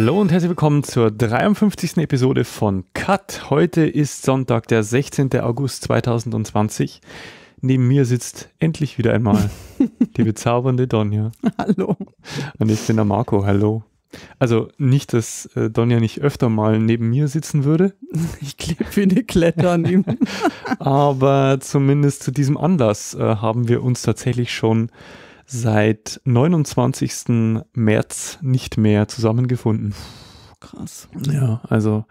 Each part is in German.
Hallo und herzlich willkommen zur 53. Episode von Cut. Heute ist Sonntag, der 16. August 2020. Neben mir sitzt endlich wieder einmal die bezaubernde Donja. Hallo. Und ich bin der Marco. Hallo. Also nicht, dass äh, Donja nicht öfter mal neben mir sitzen würde. Ich klebe wie eine Kletter an ihm. Aber zumindest zu diesem Anlass äh, haben wir uns tatsächlich schon seit 29. März nicht mehr zusammengefunden. Krass. Ja, also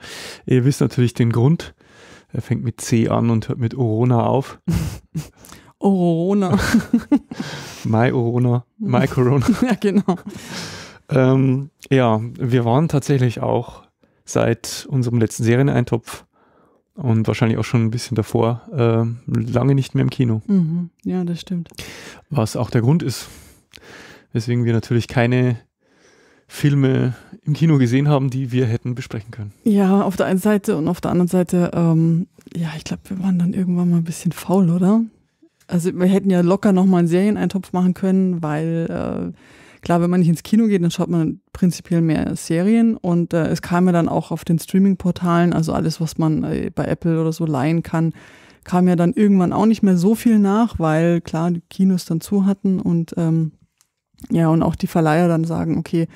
ihr wisst natürlich den Grund. Er fängt mit C an und hört mit Orona auf. Orona. My Orona. My Corona. ja, genau. Ähm, ja, wir waren tatsächlich auch seit unserem letzten Serieneintopf und wahrscheinlich auch schon ein bisschen davor äh, lange nicht mehr im Kino. Mhm. Ja, das stimmt. Was auch der Grund ist, weswegen wir natürlich keine Filme im Kino gesehen haben, die wir hätten besprechen können. Ja, auf der einen Seite und auf der anderen Seite, ähm, ja, ich glaube, wir waren dann irgendwann mal ein bisschen faul, oder? Also wir hätten ja locker nochmal einen Serieneintopf machen können, weil äh, Klar, wenn man nicht ins Kino geht, dann schaut man prinzipiell mehr Serien und äh, es kam ja dann auch auf den Streaming-Portalen, also alles, was man äh, bei Apple oder so leihen kann, kam ja dann irgendwann auch nicht mehr so viel nach, weil klar, die Kinos dann zu hatten und ähm, ja, und auch die Verleiher dann sagen, okay,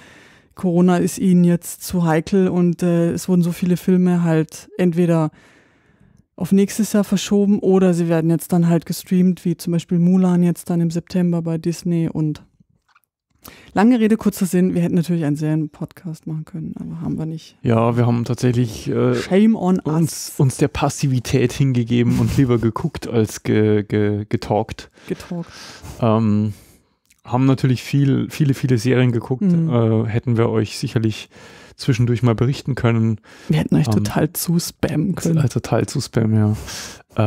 Corona ist ihnen jetzt zu heikel und äh, es wurden so viele Filme halt entweder auf nächstes Jahr verschoben oder sie werden jetzt dann halt gestreamt, wie zum Beispiel Mulan jetzt dann im September bei Disney und Lange Rede, kurzer Sinn. Wir hätten natürlich einen Serien-Podcast machen können, aber haben wir nicht. Ja, wir haben tatsächlich äh, Shame on uns, us. uns der Passivität hingegeben und lieber geguckt als ge, ge, getalkt. Getalkt. Ähm, haben natürlich viel, viele, viele Serien geguckt. Mhm. Äh, hätten wir euch sicherlich zwischendurch mal berichten können. Wir hätten euch ähm, total spammen können. Äh, total spammen, ja.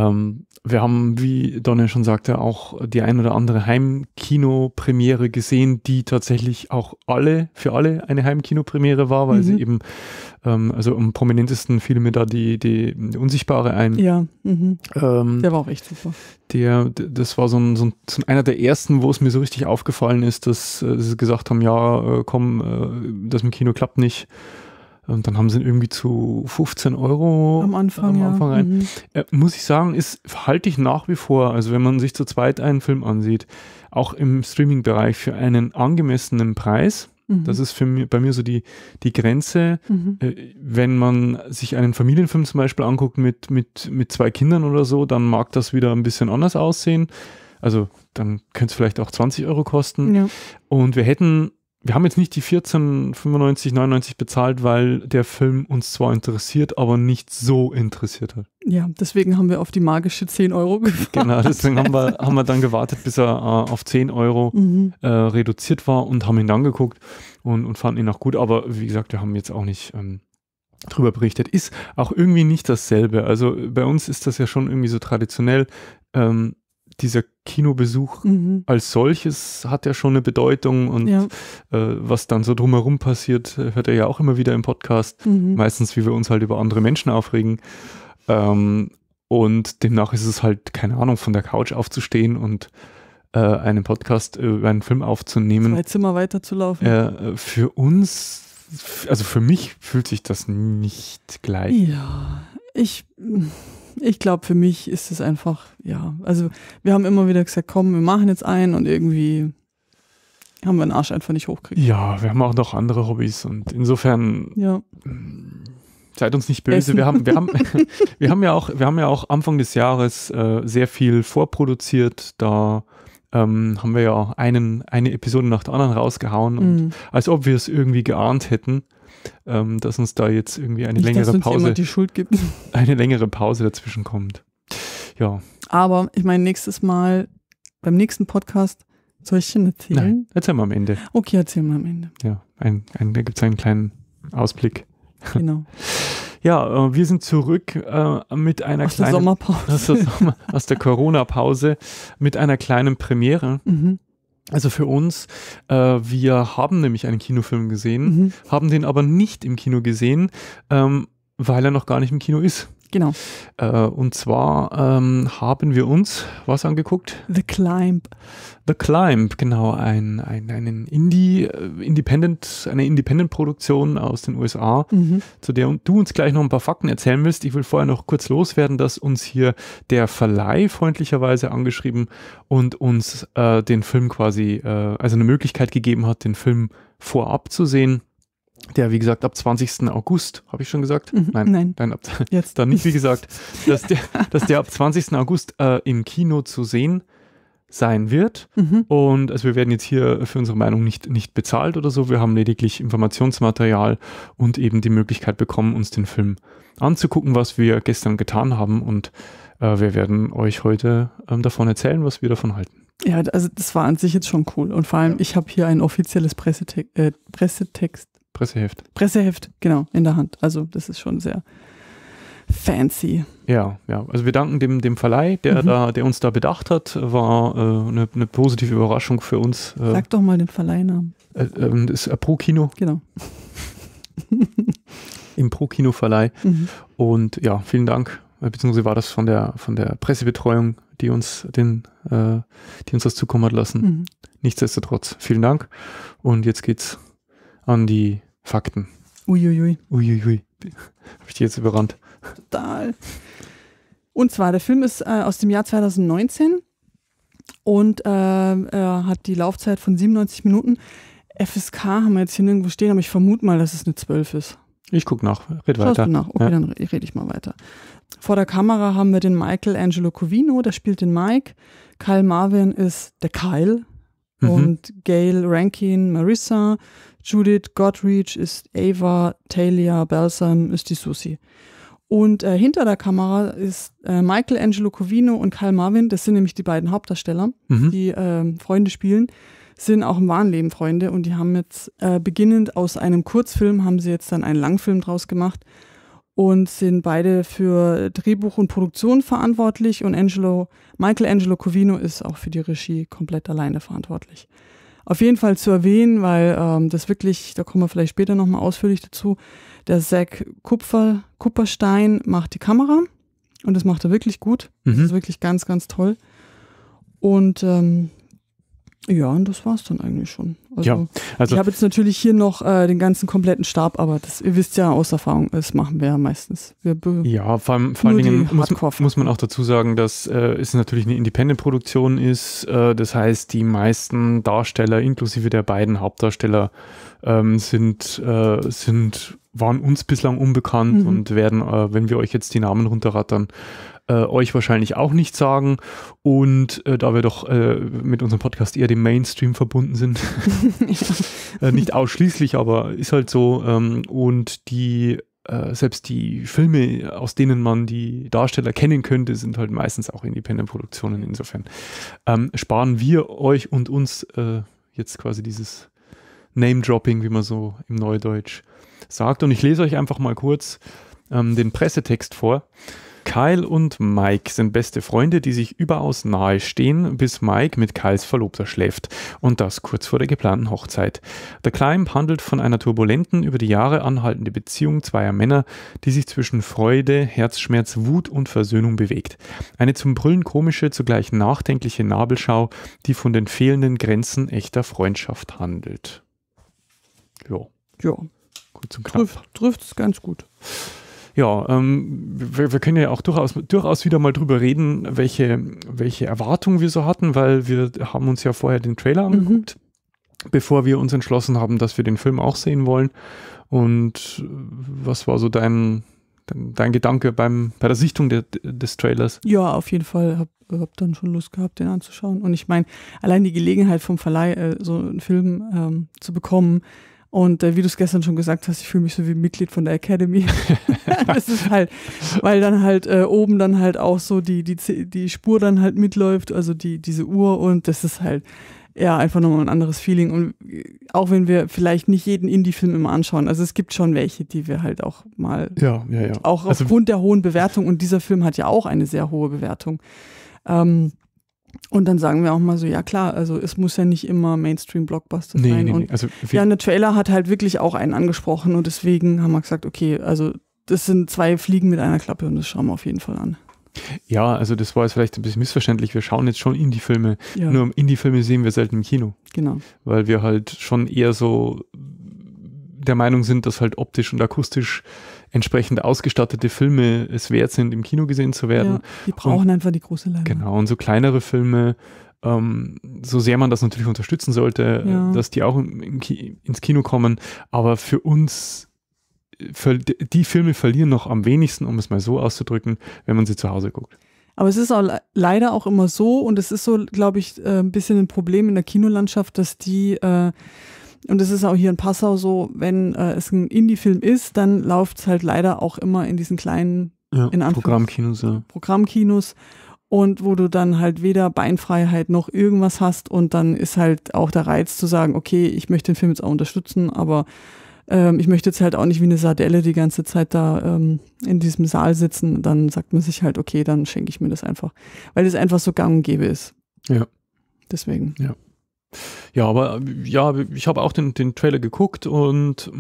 Ähm, wir haben, wie Donner schon sagte, auch die ein oder andere Heimkino-Premiere gesehen, die tatsächlich auch alle, für alle eine Heimkino-Premiere war, weil mhm. sie eben, ähm, also am prominentesten fiel mir da die, die, Unsichtbare ein. Ja, mhm. ähm, der war auch echt super. Der, das war so, ein, so, ein, so einer der ersten, wo es mir so richtig aufgefallen ist, dass, dass äh, sie gesagt haben, ja, äh, komm, äh, das mit Kino klappt nicht und ähm, dann haben sie ihn irgendwie zu 15 Euro am Anfang, am Anfang ja. rein. Mhm. Äh, muss ich sagen, ist halte ich nach wie vor, also wenn man sich zu zweit einen Film ansieht, auch im Streaming-Bereich für einen angemessenen Preis. Mhm. Das ist für mich, bei mir so die, die Grenze. Mhm. Äh, wenn man sich einen Familienfilm zum Beispiel anguckt mit, mit, mit zwei Kindern oder so, dann mag das wieder ein bisschen anders aussehen. Also dann könnte es vielleicht auch 20 Euro kosten. Ja. Und wir hätten wir haben jetzt nicht die 14,95, 99 bezahlt, weil der Film uns zwar interessiert, aber nicht so interessiert hat. Ja, deswegen haben wir auf die magische 10 Euro gewartet. Genau, deswegen haben wir, haben wir dann gewartet, bis er äh, auf 10 Euro mhm. äh, reduziert war und haben ihn dann geguckt und, und fanden ihn auch gut. Aber wie gesagt, wir haben jetzt auch nicht ähm, drüber berichtet. Ist auch irgendwie nicht dasselbe. Also äh, bei uns ist das ja schon irgendwie so traditionell. Ähm, dieser Kinobesuch mhm. als solches hat ja schon eine Bedeutung und ja. äh, was dann so drumherum passiert, äh, hört er ja auch immer wieder im Podcast. Mhm. Meistens, wie wir uns halt über andere Menschen aufregen. Ähm, und demnach ist es halt, keine Ahnung, von der Couch aufzustehen und äh, einen Podcast äh, über äh, einen Film aufzunehmen. Zwei Zimmer weiterzulaufen. Äh, für uns, also für mich fühlt sich das nicht gleich. Ja, ich ich glaube, für mich ist es einfach, ja, also wir haben immer wieder gesagt, komm, wir machen jetzt einen und irgendwie haben wir den Arsch einfach nicht hochkriegt. Ja, wir haben auch noch andere Hobbys und insofern ja. Mm, seid uns nicht böse. Wir haben, wir, haben, wir, haben ja auch, wir haben ja auch Anfang des Jahres äh, sehr viel vorproduziert. Da ähm, haben wir ja einen, eine Episode nach der anderen rausgehauen, mhm. als ob wir es irgendwie geahnt hätten ähm, dass uns da jetzt irgendwie eine Nicht, längere Pause, eine längere Pause dazwischen kommt. Ja. Aber ich meine, nächstes Mal, beim nächsten Podcast, soll ich denn erzählen? Nein, erzähl mal am Ende. Okay, erzähl mal am Ende. Ja, ein, ein, da gibt es einen kleinen Ausblick. Genau. Ja, äh, wir sind zurück äh, mit einer aus kleinen der Sommerpause. Aus der, Sommer, der Corona-Pause mit einer kleinen Premiere. Mhm. Also für uns, äh, wir haben nämlich einen Kinofilm gesehen, mhm. haben den aber nicht im Kino gesehen, ähm, weil er noch gar nicht im Kino ist. Genau. Äh, und zwar ähm, haben wir uns was angeguckt? The Climb. The Climb, genau, ein, ein, einen Indie, äh, Independent, eine Independent-Produktion aus den USA, mhm. zu der du uns gleich noch ein paar Fakten erzählen willst. Ich will vorher noch kurz loswerden, dass uns hier der Verleih freundlicherweise angeschrieben und uns äh, den Film quasi, äh, also eine Möglichkeit gegeben hat, den Film vorab zu sehen der, wie gesagt, ab 20. August, habe ich schon gesagt? Mhm, nein, nein, nein ab, jetzt dann nicht, wie gesagt, dass der, dass der ab 20. August äh, im Kino zu sehen sein wird. Mhm. Und also wir werden jetzt hier für unsere Meinung nicht, nicht bezahlt oder so. Wir haben lediglich Informationsmaterial und eben die Möglichkeit bekommen, uns den Film anzugucken, was wir gestern getan haben. Und äh, wir werden euch heute ähm, davon erzählen, was wir davon halten. Ja, also das war an sich jetzt schon cool. Und vor allem, ich habe hier ein offizielles Pressetext, äh, Pressetext Presseheft. Presseheft, genau, in der Hand. Also das ist schon sehr fancy. Ja, ja. Also wir danken dem, dem Verleih, der, mhm. da, der uns da bedacht hat. War äh, eine, eine, positive Überraschung für uns. Äh, Sag doch mal den Verleihnamen. Äh, ähm, äh, ist Pro Kino. Genau. Im Pro Kino Verleih. Mhm. Und ja, vielen Dank. Äh, beziehungsweise war das von der, von der Pressebetreuung, die uns, den, äh, die uns das zukommen hat lassen. Mhm. Nichtsdestotrotz, vielen Dank. Und jetzt geht's an die Fakten. Uiuiui. Uiuiui. Habe ich die jetzt überrannt? Total. Und zwar, der Film ist äh, aus dem Jahr 2019 und äh, er hat die Laufzeit von 97 Minuten. FSK haben wir jetzt hier nirgendwo stehen, aber ich vermute mal, dass es eine 12 ist. Ich gucke nach, red Schaust weiter. Du nach. Okay, ja. dann rede ich mal weiter. Vor der Kamera haben wir den Michael Angelo Covino, der spielt den Mike. Kyle Marvin ist der Kyle. Mhm. Und Gail Rankin, Marissa, Judith Gottreach ist Ava, Talia Balsam ist die Susi. Und äh, hinter der Kamera ist äh, Michael Angelo Covino und Kyle Marvin, das sind nämlich die beiden Hauptdarsteller, mhm. die äh, Freunde spielen, sind auch im wahren Leben Freunde und die haben jetzt äh, beginnend aus einem Kurzfilm, haben sie jetzt dann einen Langfilm draus gemacht und sind beide für Drehbuch und Produktion verantwortlich und Angelo, Michael Angelo Covino ist auch für die Regie komplett alleine verantwortlich auf jeden Fall zu erwähnen, weil ähm, das wirklich, da kommen wir vielleicht später nochmal ausführlich dazu, der Zack Kupfer, Kupferstein macht die Kamera und das macht er wirklich gut. Mhm. Das ist wirklich ganz, ganz toll. Und ähm, ja, und das war's dann eigentlich schon. Also, ja, also ich habe jetzt natürlich hier noch äh, den ganzen kompletten Stab, aber das, ihr wisst ja aus Erfahrung, das machen wir ja meistens. Wir ja, vor, allem, vor allen Dingen muss, muss, man auch dazu sagen, dass äh, es natürlich eine Independent-Produktion ist. Äh, das heißt, die meisten Darsteller, inklusive der beiden Hauptdarsteller, ähm, sind, äh, sind, waren uns bislang unbekannt mhm. und werden, äh, wenn wir euch jetzt die Namen runterrattern, äh, euch wahrscheinlich auch nicht sagen. Und äh, da wir doch äh, mit unserem Podcast eher dem Mainstream verbunden sind, äh, nicht ausschließlich, aber ist halt so. Ähm, und die äh, selbst die Filme, aus denen man die Darsteller kennen könnte, sind halt meistens auch Independent-Produktionen. Insofern ähm, sparen wir euch und uns äh, jetzt quasi dieses Name-Dropping, wie man so im Neudeutsch sagt. Und ich lese euch einfach mal kurz ähm, den Pressetext vor. Kyle und Mike sind beste Freunde, die sich überaus nahe stehen, bis Mike mit Kyles Verlobter schläft. Und das kurz vor der geplanten Hochzeit. The Climb handelt von einer turbulenten, über die Jahre anhaltende Beziehung zweier Männer, die sich zwischen Freude, Herzschmerz, Wut und Versöhnung bewegt. Eine zum Brüllen komische, zugleich nachdenkliche Nabelschau, die von den fehlenden Grenzen echter Freundschaft handelt. Ja. Ja. Gut und knapp. Trifft es ganz gut. Ja, ähm, wir, wir, können ja auch durchaus, durchaus wieder mal drüber reden, welche, welche Erwartungen wir so hatten, weil wir haben uns ja vorher den Trailer mhm. angeguckt, mhm. bevor wir uns entschlossen haben, dass wir den Film auch sehen wollen. Und äh, was war so dein, dein, dein Gedanke beim, bei der Sichtung de, des Trailers? Ja, auf jeden Fall. Hab, hab dann schon Lust gehabt, den anzuschauen. Und ich meine, allein die Gelegenheit vom Verleih, äh, so einen Film ähm, zu bekommen, und äh, wie du es gestern schon gesagt hast, ich fühle mich so wie Mitglied von der Academy. das ist halt, weil dann halt äh, oben dann halt auch so die, die, die Spur dann halt mitläuft, also die, diese Uhr und das ist halt ja einfach nochmal ein anderes Feeling. Und äh, auch wenn wir vielleicht nicht jeden Indie-Film immer anschauen, also es gibt schon welche, die wir halt auch mal ja, ja, ja. auch also, aufgrund der hohen Bewertung und dieser Film hat ja auch eine sehr hohe Bewertung. Ähm, und dann sagen wir auch mal so, ja klar, also es muss ja nicht immer Mainstream-Blockbuster nee, sein. Nee, und nee. Also, ja, der Trailer hat halt wirklich auch einen angesprochen und deswegen haben wir gesagt, okay, also das sind zwei Fliegen mit einer Klappe und das schauen wir auf jeden Fall an. Ja, also das war jetzt vielleicht ein bisschen missverständlich. Wir schauen jetzt schon Indie-Filme. Ja. Nur Indie-Filme sehen wir selten im Kino. Genau. Weil wir halt schon eher so der Meinung sind, dass halt optisch und akustisch entsprechend ausgestattete Filme es wert sind, im Kino gesehen zu werden. Ja, die brauchen und, einfach die große Leinwand. Genau, und so kleinere Filme, ähm, so sehr man das natürlich unterstützen sollte, äh, ja. dass die auch in, in, ins Kino kommen, aber für uns für, äh, die Filme verlieren noch am wenigsten, um es mal so auszudrücken, wenn man sie zu Hause guckt. Aber es ist auch leider auch immer so und es ist so, glaube ich, äh, ein bisschen ein Problem in der Kinolandschaft, dass die äh, und es ist auch hier in Passau so, wenn äh, es ein Indie-Film ist, dann läuft es halt leider auch immer in diesen kleinen ja, in Programmkinos. Ja. Programmkinos und wo du dann halt weder Beinfreiheit noch irgendwas hast und dann ist halt auch der Reiz zu sagen, okay, ich möchte den Film jetzt auch unterstützen, aber ähm, ich möchte jetzt halt auch nicht wie eine Sardelle die ganze Zeit da ähm, in diesem Saal sitzen. Dann sagt man sich halt, okay, dann schenke ich mir das einfach, weil es einfach so gang und gäbe ist. Ja. Deswegen. Ja. Ja, aber ja, ich habe auch den, den Trailer geguckt und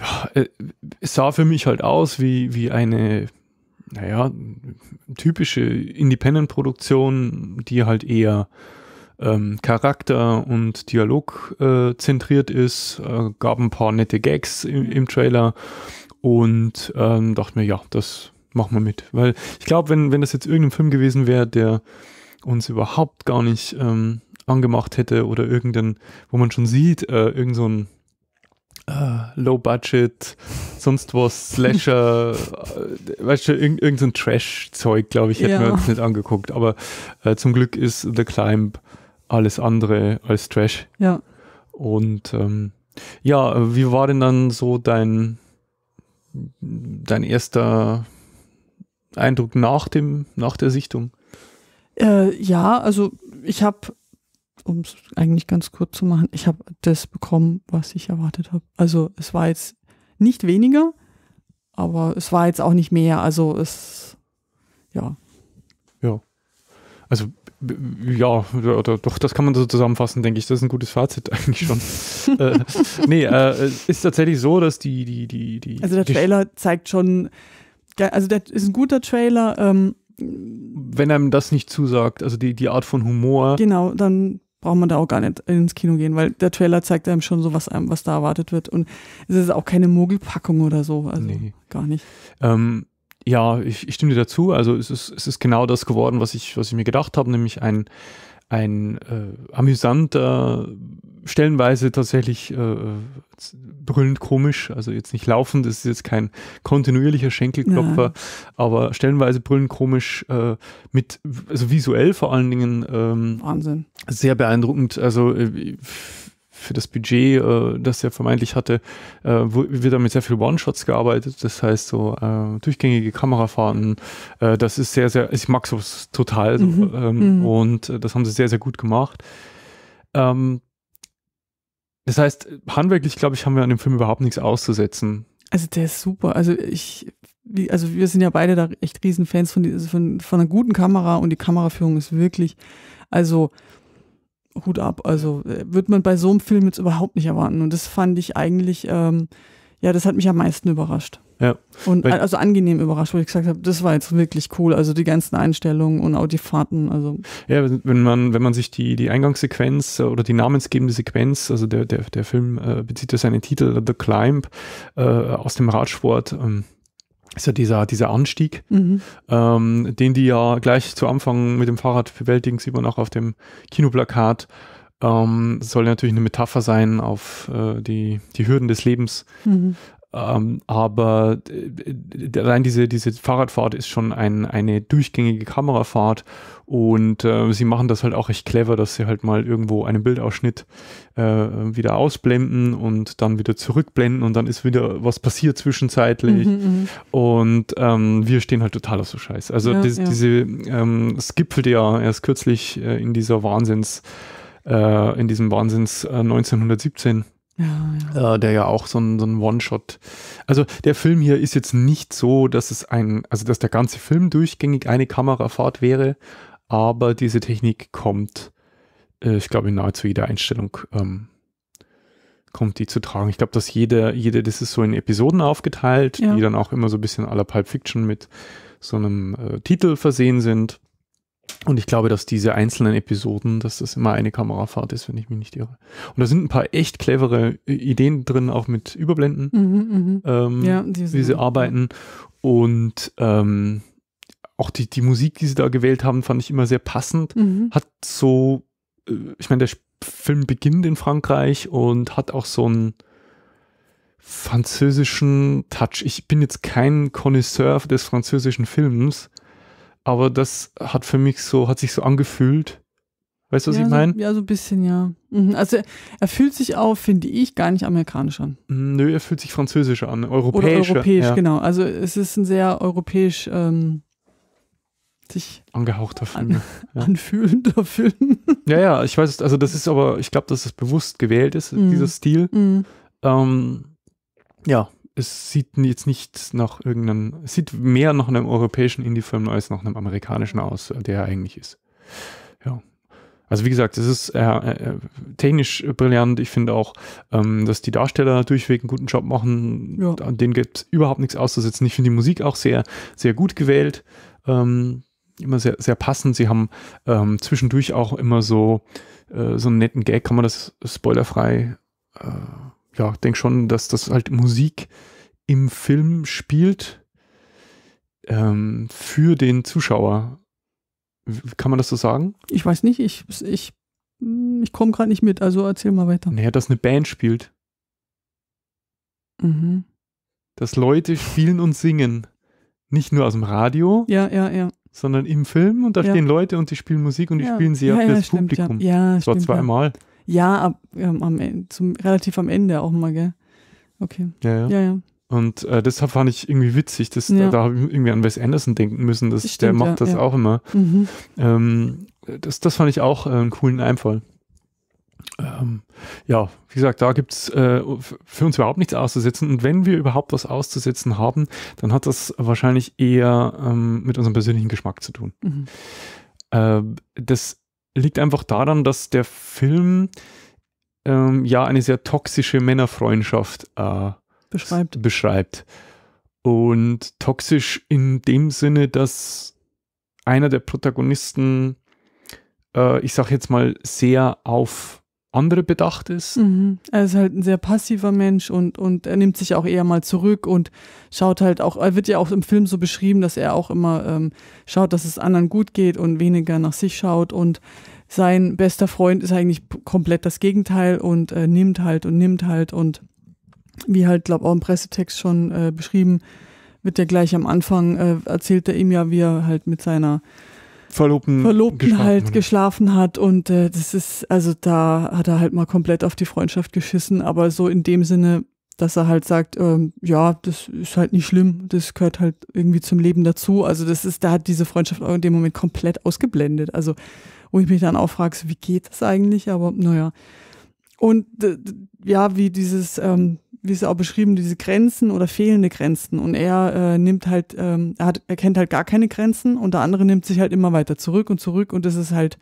ja, äh, es sah für mich halt aus wie, wie eine, naja, typische Independent-Produktion, die halt eher ähm, Charakter und Dialog äh, zentriert ist. Äh, gab ein paar nette Gags im, im Trailer und ähm, dachte mir, ja, das machen wir mit. Weil ich glaube, wenn, wenn das jetzt irgendein Film gewesen wäre, der uns überhaupt gar nicht ähm, angemacht hätte oder irgendein, wo man schon sieht, äh, irgend so ein äh, low Budget, sonst was, Slasher, äh, weißt du, irgendein irgend so Trash-Zeug, glaube ich, hätten ja. wir uns nicht angeguckt. Aber äh, zum Glück ist The Climb alles andere als Trash. Ja. Und ähm, ja, wie war denn dann so dein, dein erster Eindruck nach, dem, nach der Sichtung? Äh, ja, also ich habe um es eigentlich ganz kurz zu machen, ich habe das bekommen, was ich erwartet habe. Also es war jetzt nicht weniger, aber es war jetzt auch nicht mehr. Also es, ja. Ja. Also ja, doch, das kann man so zusammenfassen, denke ich. Das ist ein gutes Fazit eigentlich schon. äh, nee, äh, es ist tatsächlich so, dass die, die, die, die. Also der Trailer die, zeigt schon, also der ist ein guter Trailer. Ähm, Wenn einem das nicht zusagt, also die, die Art von Humor. Genau, dann braucht man da auch gar nicht ins Kino gehen, weil der Trailer zeigt einem schon so, was einem, was da erwartet wird. Und es ist auch keine Mogelpackung oder so. Also nee. gar nicht. Ähm, ja, ich, ich, stimme dir dazu. Also es ist, es ist genau das geworden, was ich, was ich mir gedacht habe, nämlich ein, ein äh, amüsanter, stellenweise tatsächlich äh, brüllend komisch, also jetzt nicht laufend, das ist jetzt kein kontinuierlicher Schenkelklopfer, ja. aber stellenweise brüllend komisch äh, mit, also visuell vor allen Dingen. Ähm, Wahnsinn. Sehr beeindruckend, also äh, für das Budget, äh, das er vermeintlich hatte, äh, wird damit sehr viel One-Shots gearbeitet. Das heißt so äh, durchgängige Kamerafahrten. Äh, das ist sehr, sehr, ich mag sowas total. So, mhm. Ähm, mhm. Und äh, das haben sie sehr, sehr gut gemacht. Ähm, das heißt, handwerklich, glaube ich, haben wir an dem Film überhaupt nichts auszusetzen. Also der ist super. Also ich, wie, also wir sind ja beide da echt Riesenfans von, die, also, von, von einer guten Kamera und die Kameraführung ist wirklich, also Hut ab. Also äh, wird man bei so einem Film jetzt überhaupt nicht erwarten. Und das fand ich eigentlich, ähm, ja, das hat mich am meisten überrascht. Ja. Und also angenehm überrascht, wo ich gesagt habe, das war jetzt wirklich cool. Also die ganzen Einstellungen und auch die Fahrten. Also. Ja, wenn man, wenn man sich die, die Eingangssequenz oder die namensgebende Sequenz, also der, der, der Film äh, bezieht ja seinen Titel The Climb äh, aus dem Radsport, ähm, ist ja dieser, dieser Anstieg, mhm. ähm, den die ja gleich zu Anfang mit dem Fahrrad bewältigen, sieht man auch auf dem Kinoplakat. Ähm, soll natürlich eine Metapher sein auf äh, die, die Hürden des Lebens. Mhm. Ähm, aber allein äh, diese, diese Fahrradfahrt ist schon ein, eine durchgängige Kamerafahrt und äh, sie machen das halt auch recht clever, dass sie halt mal irgendwo einen Bildausschnitt äh, wieder ausblenden und dann wieder zurückblenden und dann ist wieder was passiert zwischenzeitlich mhm, mhm. und ähm, wir stehen halt total auf so Scheiß. Also ja, das, ja. diese, ähm, es gipfelte ja erst kürzlich äh, in dieser Wahnsinns, äh, in diesem Wahnsinns 1917 äh, ja, äh, der ja auch so ein, so ein One-Shot. Also der Film hier ist jetzt nicht so, dass es ein, also dass der ganze Film durchgängig eine Kamerafahrt wäre, aber diese Technik kommt, äh, ich glaube, in nahezu jeder Einstellung ähm, kommt die zu tragen. Ich glaube, dass jede, jede, das ist so in Episoden aufgeteilt, ja. die dann auch immer so ein bisschen aller Pulp Fiction mit so einem äh, Titel versehen sind. Und ich glaube, dass diese einzelnen Episoden, dass das immer eine Kamerafahrt ist, wenn ich mich nicht irre. Und da sind ein paar echt clevere äh, Ideen drin, auch mit Überblenden, mhm, mhm. ähm, ja, wie sie arbeiten. Und ähm, auch die, die Musik, die sie da gewählt haben, fand ich immer sehr passend. Mhm. Hat so, äh, ich meine, der Film beginnt in Frankreich und hat auch so einen französischen Touch. Ich bin jetzt kein Connoisseur des französischen Films, aber das hat für mich so, hat sich so angefühlt. Weißt du, was ja, ich meine? So, ja, so ein bisschen, ja. Mhm. Also er fühlt sich auch, finde ich, gar nicht amerikanisch an. Mm, nö, er fühlt sich französisch an, europäisch. Oder europäisch, ja. genau. Also es ist ein sehr europäisch ähm, sich angehauchter Film. An, ja. Anfühlender Film. Ja, ja, ich weiß, also das ist aber, ich glaube, dass es bewusst gewählt ist, mhm. dieser Stil. Mhm. Ähm, ja, es sieht jetzt nicht nach irgendeinem, es sieht mehr nach einem europäischen Indie-Film als nach einem amerikanischen aus, der er eigentlich ist. Ja. Also wie gesagt, es ist äh, äh, technisch brillant. Ich finde auch, ähm, dass die Darsteller durchweg einen guten Job machen. Ja. An denen gibt es überhaupt nichts auszusetzen. Ich finde die Musik auch sehr, sehr gut gewählt. Ähm, immer sehr, sehr passend. Sie haben ähm, zwischendurch auch immer so, äh, so einen netten Gag, kann man das spoilerfrei äh, ja, denke schon, dass das halt Musik im Film spielt ähm, für den Zuschauer. Kann man das so sagen? Ich weiß nicht, ich, ich, ich komme gerade nicht mit, also erzähl mal weiter. Naja, dass eine Band spielt. Mhm. Dass Leute spielen und singen. Nicht nur aus dem Radio. Ja, ja, ja. Sondern im Film und da ja. stehen Leute und die spielen Musik und die ja. spielen sie ja, ja für das stimmt, Publikum. Ja, ja das war zweimal. Ja. Ja, ab, ähm, am, e, zum, relativ am Ende auch mal, gell? Okay. Ja, ja. ja, ja. Und äh, deshalb fand ich irgendwie witzig, dass, ja. da, da habe ich irgendwie an Wes Anderson denken müssen, dass, Stimmt, der macht das auch immer. Mhm. Ähm, das, das fand ich auch äh, einen coolen Einfall. Ähm, ja, wie gesagt, da gibt es äh, für uns überhaupt nichts auszusetzen. Und wenn wir überhaupt was auszusetzen haben, dann hat das wahrscheinlich eher ähm, mit unserem persönlichen Geschmack zu tun. Mhm. Äh, das liegt einfach daran, dass der Film ähm, ja eine sehr toxische Männerfreundschaft äh, beschreibt. beschreibt. Und toxisch in dem Sinne, dass einer der Protagonisten, äh, ich sag jetzt mal, sehr auf andere bedacht ist. Mhm. Er ist halt ein sehr passiver Mensch und, und er nimmt sich auch eher mal zurück und schaut halt auch, er wird ja auch im Film so beschrieben, dass er auch immer ähm, schaut, dass es anderen gut geht und weniger nach sich schaut und sein bester Freund ist eigentlich komplett das Gegenteil und äh, nimmt halt und nimmt halt und wie halt, glaube auch im Pressetext schon äh, beschrieben, wird ja gleich am Anfang, äh, erzählt er ihm ja, wie er halt mit seiner Verlobten, Verlobten geschlafen halt hat. geschlafen hat und äh, das ist, also da hat er halt mal komplett auf die Freundschaft geschissen, aber so in dem Sinne, dass er halt sagt, ähm, ja, das ist halt nicht schlimm, das gehört halt irgendwie zum Leben dazu. Also das ist, da hat diese Freundschaft auch in dem Moment komplett ausgeblendet. Also wo ich mich dann auch frage, wie geht das eigentlich? Aber naja. Und ja, wie dieses, ähm, wie es auch beschrieben, diese Grenzen oder fehlende Grenzen. Und er äh, nimmt halt, ähm, er, hat, er kennt halt gar keine Grenzen und der andere nimmt sich halt immer weiter zurück und zurück und das ist halt,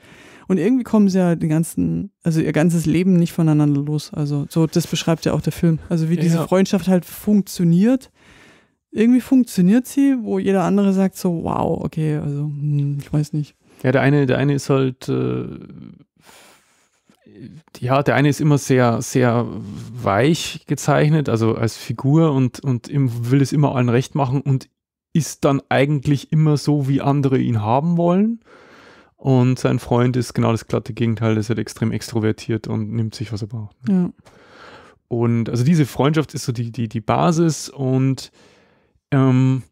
und irgendwie kommen sie ja den ganzen, also ihr ganzes Leben nicht voneinander los. Also so, das beschreibt ja auch der Film. Also wie ja, diese Freundschaft halt funktioniert. Irgendwie funktioniert sie, wo jeder andere sagt so, wow, okay, also hm, ich weiß nicht. Ja, der eine, der eine ist halt äh, ja, der eine ist immer sehr, sehr weich gezeichnet, also als Figur und, und will es immer allen recht machen und ist dann eigentlich immer so, wie andere ihn haben wollen. Und sein Freund ist genau das glatte Gegenteil, ist halt extrem extrovertiert und nimmt sich, was er braucht. Ne? Ja. Und also diese Freundschaft ist so die, die, die Basis und ähm,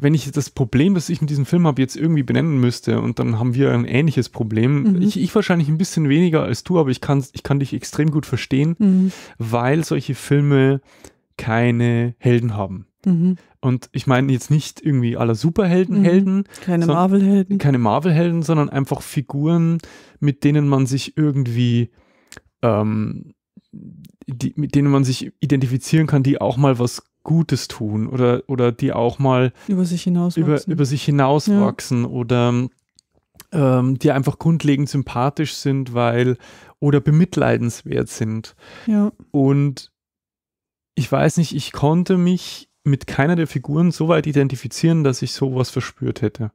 wenn ich das Problem, das ich mit diesem Film habe, jetzt irgendwie benennen müsste und dann haben wir ein ähnliches Problem. Mhm. Ich, ich, wahrscheinlich ein bisschen weniger als du, aber ich kann, ich kann dich extrem gut verstehen, mhm. weil solche Filme keine Helden haben. Mhm. Und ich meine jetzt nicht irgendwie aller Superhelden-Helden. Mhm. Keine Marvel-Helden. Keine Marvel-Helden, sondern einfach Figuren, mit denen man sich irgendwie, ähm, die, mit denen man sich identifizieren kann, die auch mal was Gutes tun oder, oder die auch mal über sich hinauswachsen, über, über sich hinauswachsen ja. oder ähm, die einfach grundlegend sympathisch sind, weil oder bemitleidenswert sind. Ja. Und ich weiß nicht, ich konnte mich mit keiner der Figuren so weit identifizieren, dass ich sowas verspürt hätte.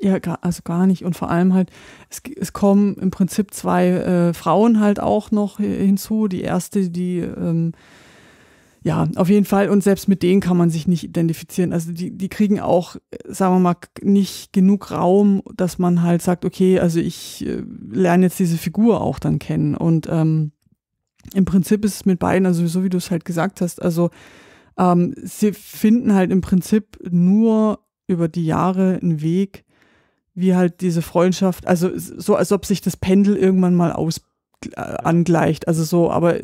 Ja, also gar nicht. Und vor allem halt, es, es kommen im Prinzip zwei äh, Frauen halt auch noch äh, hinzu. Die erste, die ähm, ja, auf jeden Fall. Und selbst mit denen kann man sich nicht identifizieren. Also die, die kriegen auch, sagen wir mal, nicht genug Raum, dass man halt sagt, okay, also ich äh, lerne jetzt diese Figur auch dann kennen. Und ähm, im Prinzip ist es mit beiden, also so wie du es halt gesagt hast, also ähm, sie finden halt im Prinzip nur über die Jahre einen Weg, wie halt diese Freundschaft, also so als ob sich das Pendel irgendwann mal aus äh, angleicht. Also so, aber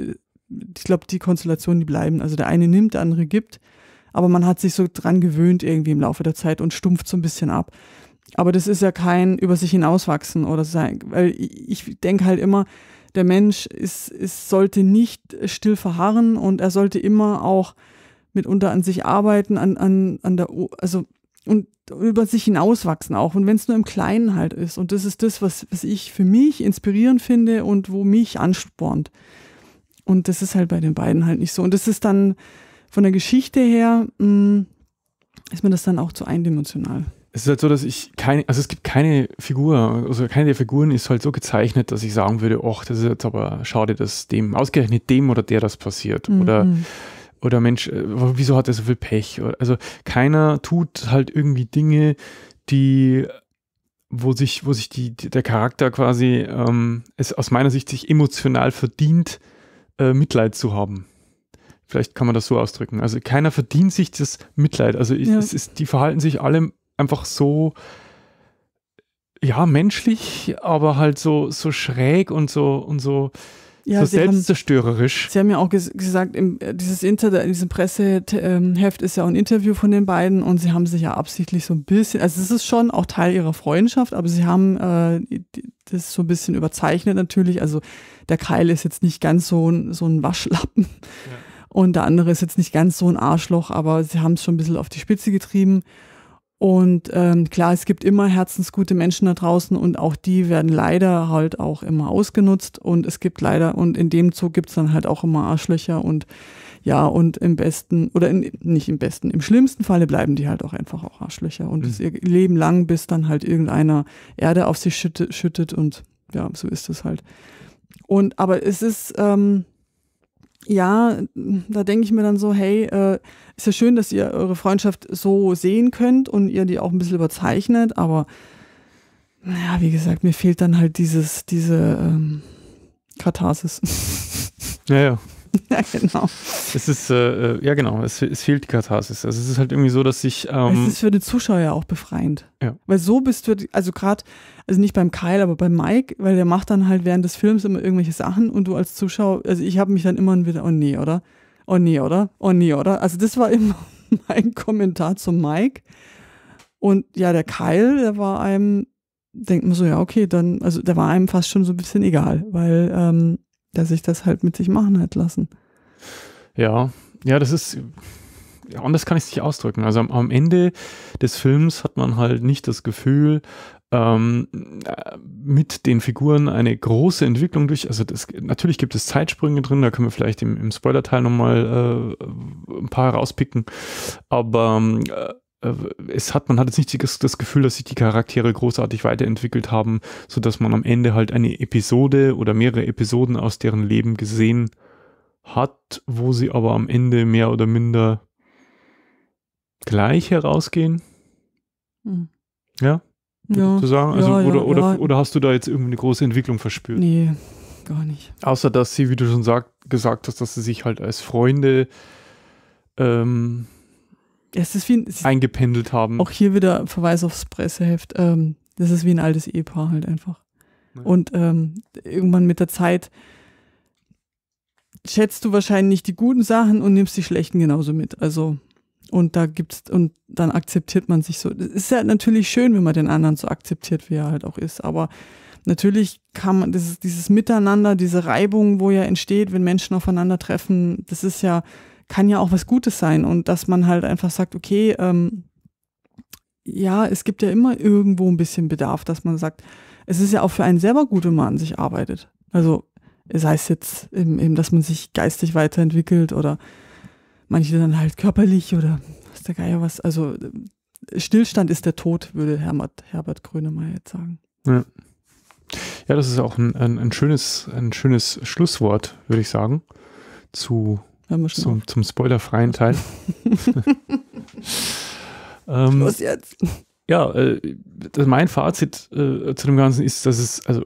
ich glaube, die Konstellationen, die bleiben. Also der eine nimmt, der andere gibt. Aber man hat sich so dran gewöhnt irgendwie im Laufe der Zeit und stumpft so ein bisschen ab. Aber das ist ja kein über sich hinauswachsen oder sein, weil ich denke halt immer, der Mensch ist, ist, sollte nicht still verharren und er sollte immer auch mitunter an sich arbeiten, an, an, an der, also und über sich hinauswachsen auch. Und wenn es nur im Kleinen halt ist. Und das ist das, was, was ich für mich inspirierend finde und wo mich anspornt. Und das ist halt bei den beiden halt nicht so. Und das ist dann von der Geschichte her, mh, mm, ist mir das dann auch zu eindimensional. Es ist halt so, dass ich keine, also es gibt keine Figur, also keine der Figuren ist halt so gezeichnet, dass ich sagen würde, ach, das ist jetzt aber schade, dass dem, ausgerechnet dem oder der das passiert. Mhm. Oder oder Mensch, äh, wieso hat er so viel Pech? Also keiner tut halt irgendwie Dinge, die, wo sich, wo sich die, der Charakter quasi ähm, es aus meiner Sicht sich emotional verdient, äh, Mitleid zu haben. Vielleicht kann man das so ausdrücken. Also keiner verdient sich das Mitleid. Also ja. es ist, die verhalten sich alle einfach so, ja, menschlich, aber halt so, so schräg und so und so ja, so selbstzerstörerisch. Haben, sie haben ja auch ges gesagt, im, äh, dieses Inter in äh, diesem Presseheft ähm, ist ja auch ein Interview von den beiden und sie haben sich ja absichtlich so ein bisschen, also es ist schon auch Teil ihrer Freundschaft, aber sie haben äh, das so ein bisschen überzeichnet natürlich. Also der Keil ist jetzt nicht ganz so ein, so ein Waschlappen. Ja. Und der andere ist jetzt nicht ganz so ein Arschloch, aber sie haben es schon ein bisschen auf die Spitze getrieben. Und ähm, klar, es gibt immer herzensgute Menschen da draußen und auch die werden leider halt auch immer ausgenutzt und es gibt leider, und in dem Zug gibt's dann halt auch immer Arschlöcher und ja, und im besten, oder in, nicht im besten, im schlimmsten Falle bleiben die halt auch einfach auch Arschlöcher und mhm. ihr Leben lang, bis dann halt irgendeiner Erde auf sich schüttet, schüttet und ja, so ist es halt. Und aber es ist, ähm, ja, da denke ich mir dann so, hey, äh, ist ja schön, dass ihr eure Freundschaft so sehen könnt und ihr die auch ein bisschen überzeichnet, aber naja, wie gesagt, mir fehlt dann halt dieses, diese ähm, Katharsis. Ja, ja, genau. Es ist, äh, äh, ja genau, es, es, fehlt die Katharsis. Also es ist halt irgendwie so, dass ich. Ähm, es ist für den Zuschauer ja auch befreiend. Ja. Weil so bist du, also gerade, also nicht beim Kyle, aber beim Mike, weil der macht dann halt während des Films immer irgendwelche Sachen und du als Zuschauer, also ich habe mich dann immer wieder, oh nee, oder? Oh nee, oder? Oh nee, oder? Also das war immer mein Kommentar zum Mike. Und ja, der Kyle, der war einem denkt man so, ja, okay, dann, also der war einem fast schon so ein bisschen egal, weil ähm, der sich das halt mit sich machen hat lassen. Ja, ja, das ist, ja, anders kann ich es nicht ausdrücken. Also am, am, Ende des Films hat man halt nicht das Gefühl, ähm, äh, mit den Figuren eine große Entwicklung durch. Also das, natürlich gibt es Zeitsprünge drin, da können wir vielleicht im, im Spoiler-Teil nochmal äh, ein paar rauspicken. Aber ähm, äh, äh, es hat, man hat jetzt nicht das, das, Gefühl, dass sich die Charaktere großartig weiterentwickelt haben, sodass man am Ende halt eine Episode oder mehrere Episoden aus deren Leben gesehen hat, wo sie aber am Ende mehr oder minder gleich herausgehen. Hm. Ja? ja. Zu sagen? Also, ja, oder, ja, oder, oder hast du da jetzt irgendwie eine große Entwicklung verspürt? Nee, gar nicht. Außer, dass sie, wie du schon sag, gesagt hast, dass sie sich halt als Freunde ähm, es ist wie ein, es eingependelt haben. Auch hier wieder Verweis aufs Presseheft. Ähm, das ist wie ein altes Ehepaar halt einfach. Ja. Und ähm, irgendwann mit der Zeit schätzt du wahrscheinlich die guten Sachen und nimmst die schlechten genauso mit. Also und da gibt's und dann akzeptiert man sich so. Es ist ja natürlich schön, wenn man den anderen so akzeptiert, wie er halt auch ist. Aber natürlich kann man dieses, dieses Miteinander, diese Reibung, wo ja entsteht, wenn Menschen aufeinandertreffen, das ist ja kann ja auch was Gutes sein und dass man halt einfach sagt, okay, ähm, ja, es gibt ja immer irgendwo ein bisschen Bedarf, dass man sagt, es ist ja auch für einen selber gut, wenn man an sich arbeitet. Also es heißt jetzt eben, eben dass man sich geistig weiterentwickelt oder manche dann halt körperlich oder was der Geier was. Also Stillstand ist der Tod, würde Herbert, Herbert Grönemeyer jetzt sagen. Ja. ja das ist auch ein, ein, ein, schönes, ein schönes Schlusswort, würde ich sagen, zu Hören wir schon zum, zum spoilerfreien Teil. ähm, Los jetzt. Ja, äh, mein Fazit äh, zu dem Ganzen ist, dass es, also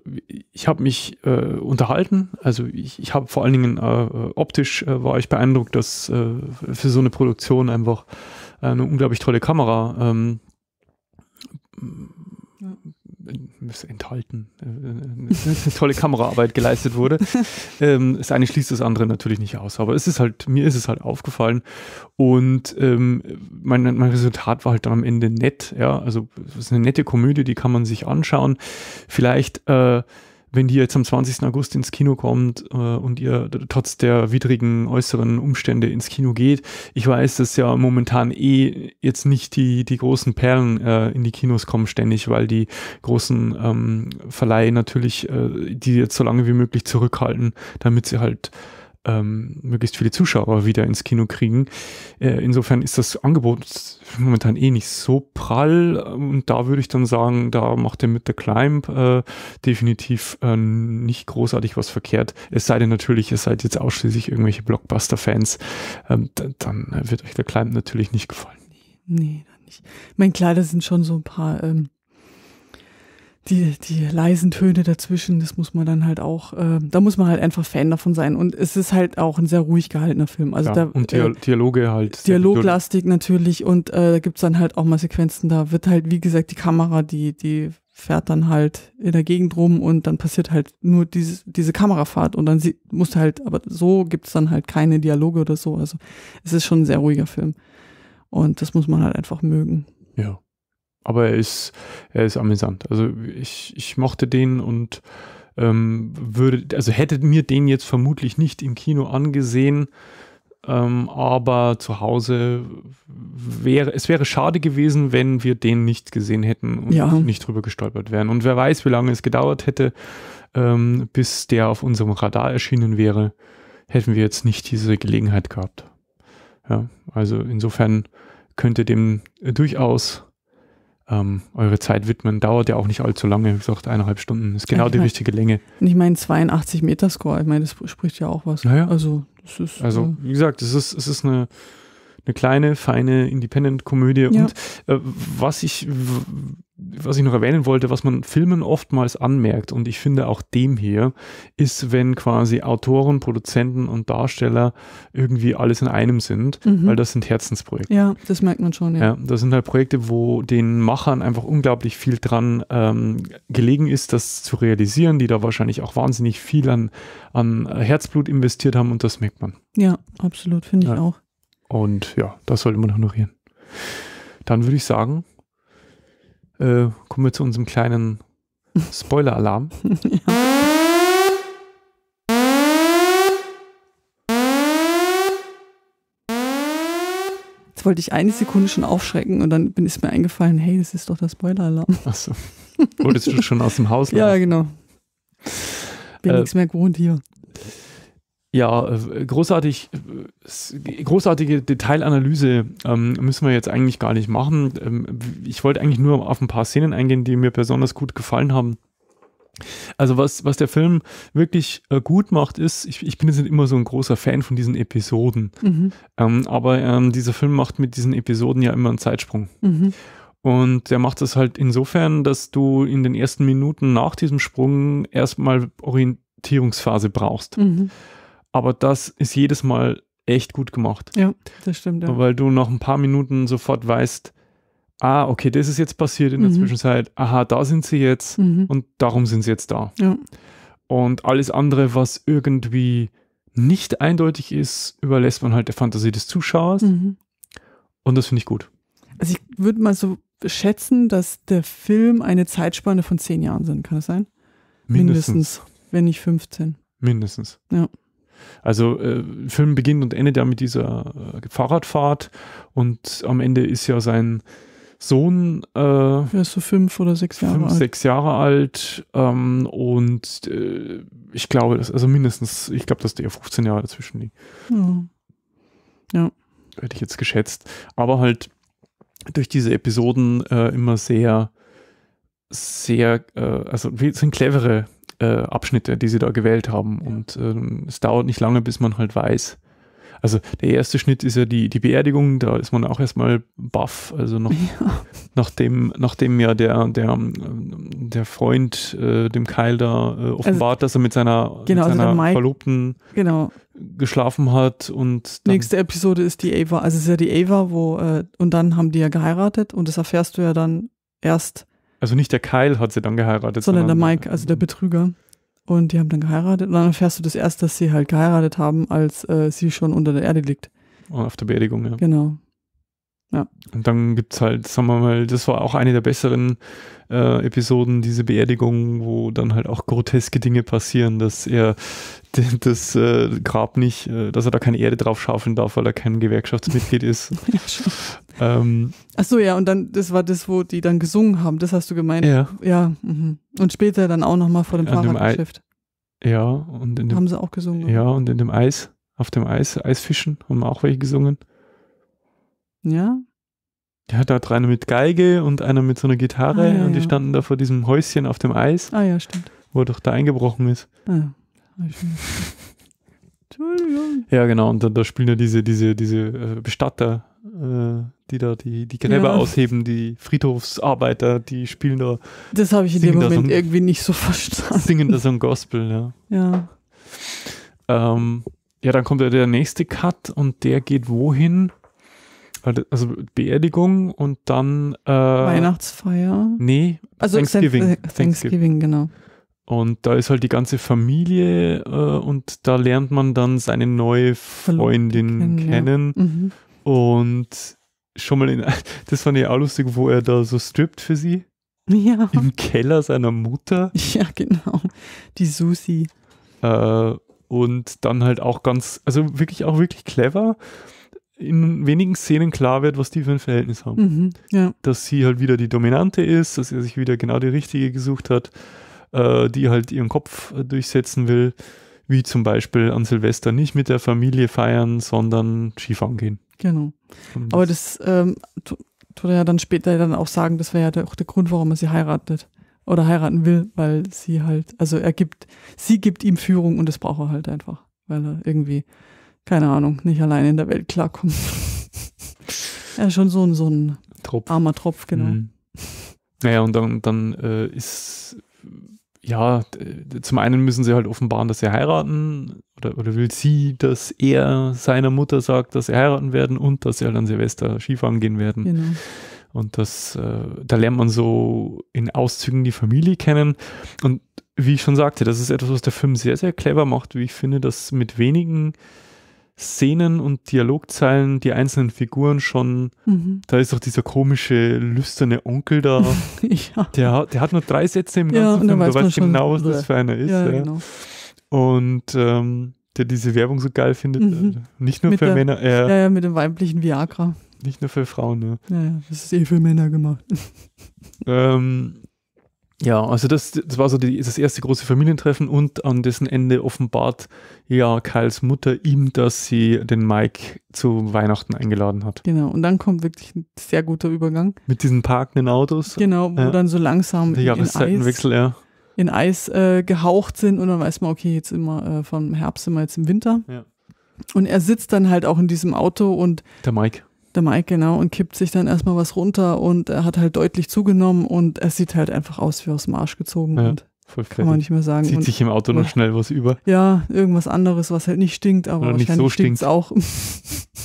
ich habe mich äh, unterhalten, also ich, ich habe vor allen Dingen äh, äh, optisch äh, war ich beeindruckt, dass für so eine Produktion einfach eine unglaublich tolle Kamera ähm, äh, enthalten, äh, äh tolle Kameraarbeit geleistet wurde. ähm, das eine schließt das andere natürlich nicht aus, aber es ist halt, mir ist es halt aufgefallen und ähm, mein, mein Resultat war halt dann am Ende nett, ja, also es ist eine nette Komödie, die kann man sich anschauen. Vielleicht äh, wenn die jetzt am 20. August ins Kino kommt äh, und ihr trotz der widrigen äußeren Umstände ins Kino geht. Ich weiß, dass ja momentan eh jetzt nicht die, die großen Perlen äh, in die Kinos kommen ständig, weil die großen ähm, Verleihe natürlich äh, die jetzt so lange wie möglich zurückhalten, damit sie halt ähm, möglichst viele Zuschauer wieder ins Kino kriegen. Äh, insofern ist das Angebot momentan eh nicht so prall und da würde ich dann sagen, da macht er mit The Climb äh, definitiv äh, nicht großartig was verkehrt. Es sei denn natürlich, ihr seid jetzt ausschließlich irgendwelche Blockbuster-Fans, ähm, dann wird euch The Climb natürlich nicht gefallen. Nee, nee, nicht. Ich meine, klar, das sind schon so ein paar ähm, die, die leisen Töne dazwischen, das muss man dann halt auch, äh, da muss man halt einfach Fan davon sein. Und es ist halt auch ein sehr ruhig gehaltener Film. Also ja, da, und Dial äh, Dialoge halt. Dialoglastig natürlich und äh, da gibt's dann halt auch mal Sequenzen, da wird halt, wie gesagt, die Kamera, die, die fährt dann halt in der Gegend rum und dann passiert halt nur diese, diese Kamerafahrt und dann sie, musst halt, aber so gibt's dann halt keine Dialoge oder so. Also es ist schon ein sehr ruhiger Film. Und das muss man halt einfach mögen. Ja aber er ist, er ist amüsant. Also ich, ich mochte den und ähm, würde, also hätte mir den jetzt vermutlich nicht im Kino angesehen, ähm, aber zu Hause wäre, es wäre schade gewesen, wenn wir den nicht gesehen hätten und ja. nicht drüber gestolpert wären. Und wer weiß, wie lange es gedauert hätte, ähm, bis der auf unserem Radar erschienen wäre, hätten wir jetzt nicht diese Gelegenheit gehabt. Ja, also insofern könnte dem äh, durchaus ähm, eure Zeit widmen. Dauert ja auch nicht allzu lange, wie gesagt, eineinhalb Stunden. Ist genau ich die mein, genau. richtige Länge. Und ich meine 82 Meter Score, ich meine, das spricht ja auch was. Naja. Also, das ist, also äh, wie gesagt, es ist, es ist eine eine kleine, feine Independent-Komödie. Ja. Und äh, was ich was ich noch erwähnen wollte, was man Filmen oftmals anmerkt, und ich finde auch dem hier, ist, wenn quasi Autoren, Produzenten und Darsteller irgendwie alles in einem sind, mhm. weil das sind Herzensprojekte. Ja, das merkt man schon. Ja. ja. das sind halt Projekte, wo den Machern einfach unglaublich viel dran ähm, gelegen ist, das zu realisieren, die da wahrscheinlich auch wahnsinnig viel an, an Herzblut investiert haben und das merkt man. Ja, absolut, finde ich auch. Und ja, das sollte man honorieren. Dann würde ich sagen, äh, kommen wir zu unserem kleinen Spoiler-Alarm. ja. Jetzt wollte ich eine Sekunde schon aufschrecken und dann ist mir eingefallen, hey, das ist doch der Spoiler-Alarm. Achso. Wurdest du schon aus dem Haus? ja, genau. Bin äh, nichts mehr gewohnt hier. Ja, äh, großartig, äh, großartige Detailanalyse ähm, müssen wir jetzt eigentlich gar nicht machen. Ähm, ich wollte eigentlich nur auf ein paar Szenen eingehen, die mir besonders gut gefallen haben. Also was, was der Film wirklich äh, gut macht, ist, ich, ich bin jetzt nicht immer so ein großer Fan von diesen Episoden, mhm. ähm, aber ähm, dieser Film macht mit diesen Episoden ja immer einen Zeitsprung. Mhm. Und der macht das halt insofern, dass du in den ersten Minuten nach diesem Sprung erstmal Orientierungsphase brauchst. Mhm aber das ist jedes Mal echt gut gemacht. Ja, das stimmt. Ja. Weil du nach ein paar Minuten sofort weißt, ah, okay, das ist jetzt passiert in der mhm. Zwischenzeit, aha, da sind sie jetzt mhm. und darum sind sie jetzt da. Ja. Und alles andere, was irgendwie nicht eindeutig ist, überlässt man halt der Fantasie des Zuschauers. Mhm. Und das finde ich gut. Also ich würde mal so schätzen, dass der Film eine Zeitspanne von zehn Jahren sind, kann das sein? Mindestens. Mindestens wenn nicht 15. Mindestens. Ja. Also äh, Film beginnt und endet ja mit dieser äh, Fahrradfahrt und am Ende ist ja sein Sohn. Äh, er ist so fünf oder sechs Jahre fünf, alt. sechs Jahre alt ähm, und äh, ich glaube, dass, also mindestens, ich glaube, dass der 15 Jahre dazwischen liegt. Ja. ja. Hätte ich jetzt geschätzt. Aber halt durch diese Episoden äh, immer sehr, sehr, äh, also sind clevere äh, Abschnitte, die sie da gewählt haben. Und ähm, es dauert nicht lange, bis man halt weiß. Also der erste Schnitt ist ja die, die Beerdigung, da ist man auch erstmal baff. Also noch, ja. nachdem, nachdem ja der, der, ähm, der Freund äh, dem Keil da äh, also offenbart, also, dass er mit seiner, genau, mit also seiner also Verlobten genau. geschlafen hat. und Nächste Episode ist die Ava, also es ist ja die Ava, wo, äh, und dann haben die ja geheiratet und das erfährst du ja dann erst also nicht der Kyle hat sie dann geheiratet. Sondern, sondern der Mike, also der Betrüger. Und die haben dann geheiratet. Und dann erfährst du das erst, dass sie halt geheiratet haben, als äh, sie schon unter der Erde liegt. Und ah, auf der Beerdigung, ja. Genau. Ja. Und dann gibt es halt, sagen wir mal, das war auch eine der besseren äh, Episoden, diese Beerdigung, wo dann halt auch groteske Dinge passieren, dass er das äh, Grab nicht, äh, dass er da keine Erde drauf schaufeln darf, weil er kein Gewerkschaftsmitglied ist. ja, Ähm, Ach so, ja, und dann, das war das, wo die dann gesungen haben, das hast du gemeint. Ja. Ja, mhm. und später dann auch nochmal vor dem Fahrradgeschäft. Ja, und in dem, haben sie auch gesungen. Ja, und in dem Eis, auf dem Eis, Eisfischen haben auch welche gesungen. Ja. Ja, da hat einer mit Geige und einer mit so einer Gitarre ah, ja, und die ja. standen da vor diesem Häuschen auf dem Eis. Ah ja, stimmt. Wo er doch da eingebrochen ist. Ah, ja. Entschuldigung. Ja, genau, und dann da spielen ja diese, diese, diese äh, Bestatter, äh, die da die, die Gräber ja. ausheben, die Friedhofsarbeiter, die spielen da. Das habe ich in dem Moment so ein, irgendwie nicht so verstanden. Singen da so ein Gospel, ja. Ja. Ähm, ja, dann kommt ja der nächste Cut und der geht wohin? Also Beerdigung und dann äh, Weihnachtsfeier. Nee, also Thanksgiving. Äh, Thanksgiving. Thanksgiving, genau. Und da ist halt die ganze Familie äh, und da lernt man dann seine neue Freundin kennen. kennen. Ja. Mhm. Und schon mal in, das fand ich auch lustig, wo er da so strippt für sie. Ja. Im Keller seiner Mutter. Ja, genau. Die Susi. Äh, und dann halt auch ganz, also wirklich auch wirklich clever. In wenigen Szenen klar wird, was die für ein Verhältnis haben. Mhm, ja. Dass sie halt wieder die Dominante ist, dass er sich wieder genau die richtige gesucht hat äh, die halt ihren Kopf äh, durchsetzen will, wie zum Beispiel an Silvester nicht mit der Familie feiern, sondern Skifahren gehen. Genau. Und Aber das ähm, tut er ja dann später dann auch sagen, das wäre ja der, auch der Grund, warum er sie heiratet oder heiraten will, weil sie halt, also er gibt, sie gibt ihm Führung und das braucht er halt einfach, weil er irgendwie, keine Ahnung, nicht alleine in der Welt klarkommt. er ist schon so ein, so ein Tropf. armer Tropf, genau. Mhm. Naja, und dann, dann äh, ist ja, zum einen müssen sie halt offenbaren, dass sie heiraten oder, oder will sie, dass er seiner Mutter sagt, dass sie heiraten werden und dass sie halt an Silvester Skifahren gehen werden. Genau. Und das, äh, da lernt man so in Auszügen die Familie kennen. Und wie ich schon sagte, das ist etwas, was der Film sehr, sehr clever macht, wie ich finde, dass mit wenigen Szenen und Dialogzeilen die einzelnen Figuren schon, mhm. da ist doch dieser komische, lüsterne Onkel da. ja. der, der hat nur drei Sätze im ganzen ja, Film, da weiß schon, genau, was das für einer ist. Ja, genau. Und ähm, der diese Werbung so geil findet. Mhm. Äh, nicht nur mit für der, Männer. Äh, ja, ja, mit dem weiblichen Viagra. Nicht nur für Frauen, ne? Ja, ja, das ist eh für Männer gemacht. ähm, ja, also das, das war so die, das erste große Familientreffen und an dessen Ende offenbart ja Kyles Mutter ihm, dass sie den Mike zu Weihnachten eingeladen hat. Genau, und dann kommt wirklich ein sehr guter Übergang. Mit diesen parkenden Autos. Genau, wo ja. dann so langsam die Jahreszeitenwechsel, in Eis, ja. in Eis äh, gehaucht sind und dann weiß man, okay, jetzt immer äh, vom Herbst sind wir jetzt im Winter. Ja. Und er sitzt dann halt auch in diesem Auto und. Der Mike der Mike, genau, ne, und kippt sich dann erstmal was runter und er hat halt deutlich zugenommen und er sieht halt einfach aus wie aus dem Arsch gezogen ja, und voll fertig. kann man nicht mehr sagen. Sieht und, sich im Auto noch schnell was über. Ja, irgendwas anderes, was halt nicht stinkt, aber Oder wahrscheinlich so stinkt es auch.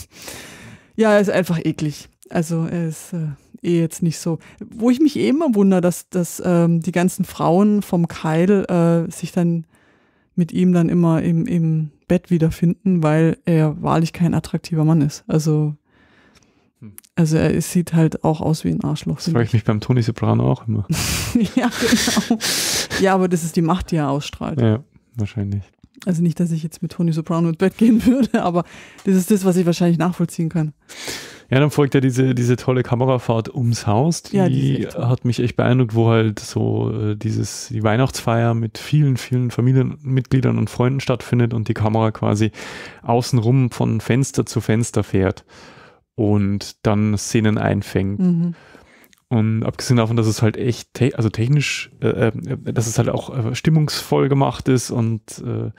ja, er ist einfach eklig. Also er ist äh, eh jetzt nicht so. Wo ich mich eh immer wundere, dass, dass ähm, die ganzen Frauen vom Keil äh, sich dann mit ihm dann immer im, im Bett wiederfinden, weil er wahrlich kein attraktiver Mann ist. Also hm. Also er sieht halt auch aus wie ein Arschloch. Das frage ich mich beim Tony Soprano auch immer. ja, genau. Ja, aber das ist die Macht, die er ausstrahlt. Ja, wahrscheinlich. Also nicht, dass ich jetzt mit Tony Soprano ins Bett gehen würde, aber das ist das, was ich wahrscheinlich nachvollziehen kann. Ja, dann folgt ja diese, diese tolle Kamerafahrt ums Haus. Die, ja, die hat mich echt beeindruckt, wo halt so äh, dieses, die Weihnachtsfeier mit vielen, vielen Familienmitgliedern und Freunden stattfindet und die Kamera quasi außenrum von Fenster zu Fenster fährt und dann Szenen einfängt. Mhm. Und abgesehen davon, dass es halt echt, te also technisch, äh, äh dass es halt auch äh, stimmungsvoll gemacht ist und äh,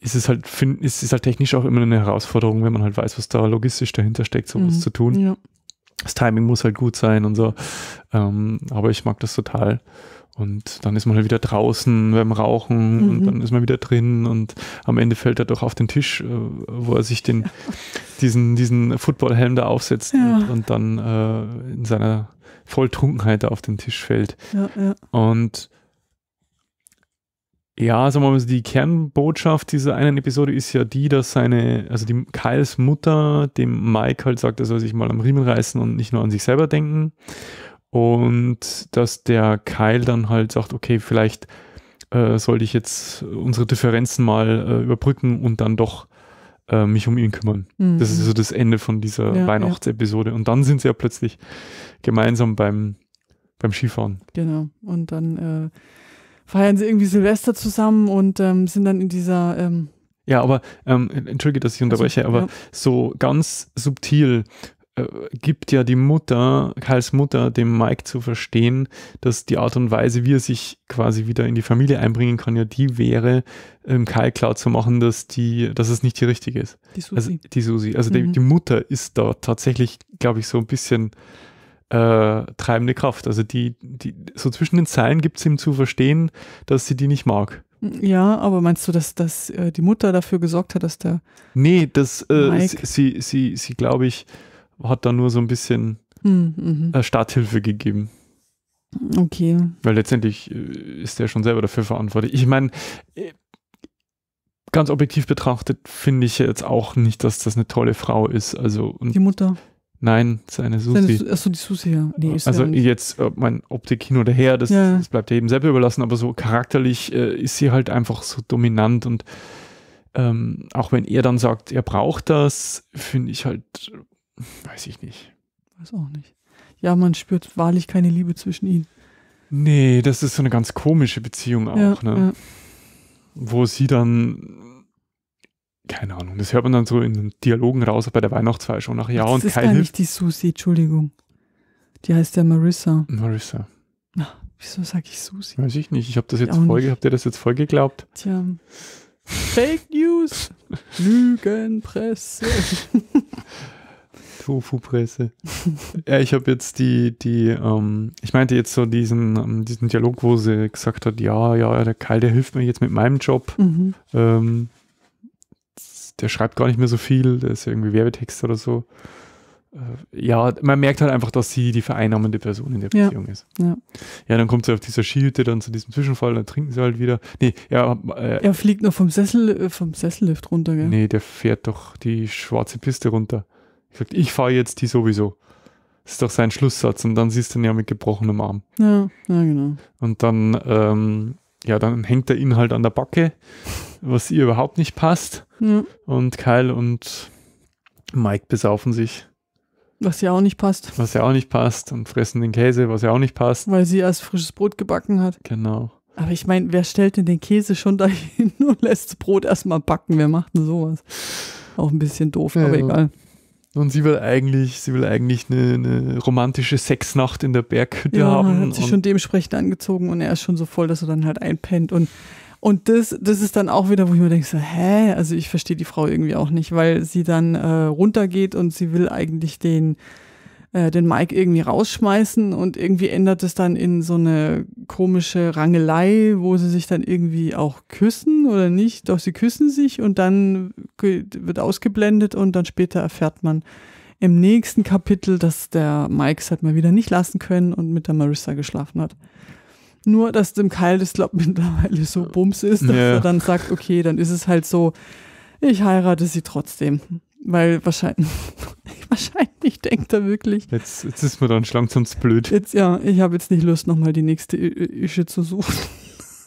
ist es halt, find, ist, ist halt technisch auch immer eine Herausforderung, wenn man halt weiß, was da logistisch dahinter steckt, sowas mhm. zu tun. Ja. Das Timing muss halt gut sein und so. Ähm, aber ich mag das total. Und dann ist man halt wieder draußen beim Rauchen mhm. und dann ist man wieder drin und am Ende fällt er doch auf den Tisch, äh, wo er sich den, ja. diesen, diesen Footballhelm da aufsetzt ja. und, und, dann äh, in seiner Volltrunkenheit da auf den Tisch fällt. Ja, und ja, sagen wir mal, die Kernbotschaft dieser einen Episode ist ja die, dass seine, also die Kyles Mutter dem Mike halt sagt, er soll sich mal am Riemen reißen und nicht nur an sich selber denken. Und dass der Keil dann halt sagt, okay, vielleicht äh, sollte ich jetzt unsere Differenzen mal äh, überbrücken und dann doch äh, mich um ihn kümmern. Mhm. Das ist so das Ende von dieser ja, Weihnachtsepisode. Ja. Und dann sind sie ja plötzlich gemeinsam beim, beim Skifahren. Genau. Und dann äh, feiern sie irgendwie Silvester zusammen und ähm, sind dann in dieser ähm ja, aber ähm, entschuldige, dass ich also, unterbreche, also, aber ja. so ganz subtil äh, gibt ja die Mutter, Karls Mutter, dem Mike zu verstehen, dass die Art und Weise, wie er sich quasi wieder in die Familie einbringen kann, ja die wäre, ähm, Karl klar zu machen, dass die, dass es nicht die richtige ist. Die Susi. Also die, Susi. Also mhm. die, die, Mutter ist da tatsächlich, glaube ich, so ein bisschen äh, treibende Kraft. Also die, die, so zwischen den Zeilen gibt es ihm zu verstehen, dass sie die nicht mag. Ja, aber meinst du, dass, dass äh, die Mutter dafür gesorgt hat, dass der. Nee, dass äh, sie, sie, sie, sie glaube ich, hat da nur so ein bisschen hm, mhm. Äh, Starthilfe gegeben. Okay. Weil letztendlich äh, ist er schon selber dafür verantwortlich. Ich meine, äh, ganz objektiv betrachtet finde ich jetzt auch nicht, dass das eine tolle Frau ist. Also die Mutter. Nein, seine Susi. Seine, achso, die Susi, ja. Nee, also ja jetzt, mein, Optik hin oder her, das, ja. das, bleibt ja eben selber überlassen, aber so charakterlich äh, ist sie halt einfach so dominant und ähm, auch wenn er dann sagt, er braucht das, finde ich halt, Weiß ich nicht. Weiß auch nicht. Ja, man spürt wahrlich keine Liebe zwischen ihnen. Nee, das ist so eine ganz komische Beziehung auch, ja, ne? Ja. Wo sie dann, keine Ahnung, das hört man dann so in den Dialogen raus bei der Weihnachtsfeier schon nach Ja das und Das ist gar nicht die Susi, Entschuldigung. Die heißt ja Marissa. Marissa. Ach, wieso sage ich Susi? Weiß ich nicht. Ich habe das jetzt voll, nicht. habt ihr das jetzt voll geglaubt? Tja. Fake News. Lügenpresse. Tofu-Presse. ja, ich habe jetzt die, die, ähm, ich meinte jetzt so diesen, ähm, diesen Dialog, wo sie gesagt hat, ja, ja, der Kai, der hilft mir jetzt mit meinem Job. Mhm. Ähm, der schreibt gar nicht mehr so viel, der ist irgendwie Werbetext oder so. Äh, ja, man merkt halt einfach, dass sie die vereinnahmende Person in der ja. Beziehung ist. Ja. ja, dann kommt sie auf dieser Skihütte, dann zu diesem Zwischenfall, dann trinken sie halt wieder. Nee, ja, äh, er fliegt noch vom Sessel, äh, vom Sessellift runter, gell? Nee, der fährt doch die schwarze Piste runter sagt, ich fahre jetzt die sowieso. Das ist doch sein Schlusssatz. Und dann siehst du ihn ja mit gebrochenem Arm. Ja, ja, genau. Und dann, ähm, ja, dann hängt er ihn halt an der Backe, was ihr überhaupt nicht passt. Ja. Und Kyle und Mike besaufen sich. Was ja auch nicht passt. Was ja auch nicht passt. Und fressen den Käse, was ja auch nicht passt. Weil sie erst frisches Brot gebacken hat. Genau. Aber ich meine, wer stellt denn den Käse schon dahin und lässt das Brot erstmal backen? Wer macht denn sowas? Auch ein bisschen doof, ja, aber egal. Und sie will eigentlich, sie will eigentlich eine, eine romantische Sexnacht in der Berghütte ja, haben. Hat sich schon dementsprechend angezogen und er ist schon so voll, dass er dann halt einpennt. Und, und das, das ist dann auch wieder, wo ich mir denke, so, hä? Also ich verstehe die Frau irgendwie auch nicht, weil sie dann äh, runtergeht und sie will eigentlich den äh, den Mike irgendwie rausschmeißen und irgendwie ändert es dann in so eine komische Rangelei, wo sie sich dann irgendwie auch küssen oder nicht. Doch sie küssen sich und dann wird ausgeblendet und dann später erfährt man im nächsten Kapitel, dass der Mike es halt mal wieder nicht lassen können und mit der Marissa geschlafen hat. Nur, dass dem Kyle das, glaube mittlerweile so bums ist, dass yeah. er dann sagt, okay, dann ist es halt so, ich heirate sie trotzdem. Weil wahrscheinlich, wahrscheinlich denkt er wirklich. Jetzt, jetzt ist mir dann langsam's blöd. Jetzt, ja, ich habe jetzt nicht Lust, nochmal die nächste Ische zu suchen.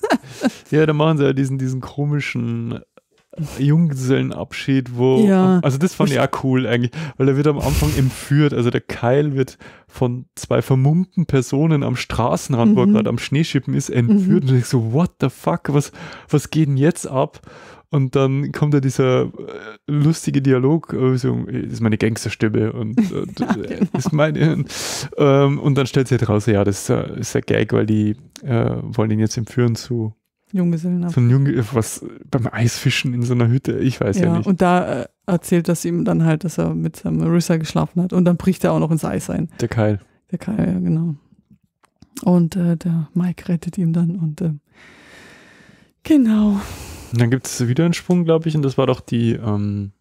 ja, da machen sie ja diesen, diesen komischen Junggesellenabschied, wo. Ja. Also, das fand ich auch cool eigentlich, weil er wird am Anfang entführt. Also, der Keil wird von zwei vermummten Personen am Straßenrand, mhm. wo er mhm. gerade am Schneeschippen ist, entführt. Mhm. Und ich so, what the fuck, was, was geht denn jetzt ab? Und dann kommt da dieser äh, lustige Dialog, äh, so, das ist meine Gangsterstimme und äh, ja, genau. ist meine. Und, ähm, und dann stellt sie halt raus, ja, das ist äh, ein Gag, weil die äh, wollen ihn jetzt entführen zu Junggesellenabschied. So was beim Eisfischen in so einer Hütte, ich weiß ja, ja nicht. Und da äh, erzählt das ihm dann halt, dass er mit seinem Marissa geschlafen hat und dann bricht er auch noch ins Eis ein. Der Keil. Der Keil, ja, genau. Und äh, der Mike rettet ihn dann und äh, genau. Dann gibt es wieder einen Sprung, glaube ich, und das war doch die, ähm,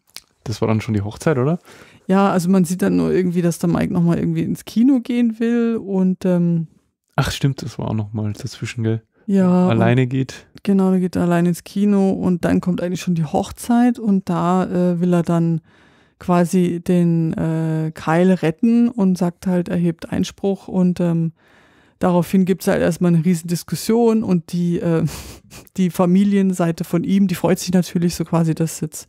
das war dann schon die Hochzeit, oder? Ja, also man sieht dann nur irgendwie, dass der Mike nochmal irgendwie ins Kino gehen will und ähm, Ach stimmt, das war auch nochmal dazwischen, gell? Ja. Alleine geht. Genau, da geht er alleine ins Kino und dann kommt eigentlich schon die Hochzeit und da äh, will er dann quasi den äh, Kyle retten und sagt halt, er hebt Einspruch und ähm, Daraufhin gibt es halt erstmal eine riesen Diskussion und die, äh, die Familienseite von ihm, die freut sich natürlich so quasi, dass jetzt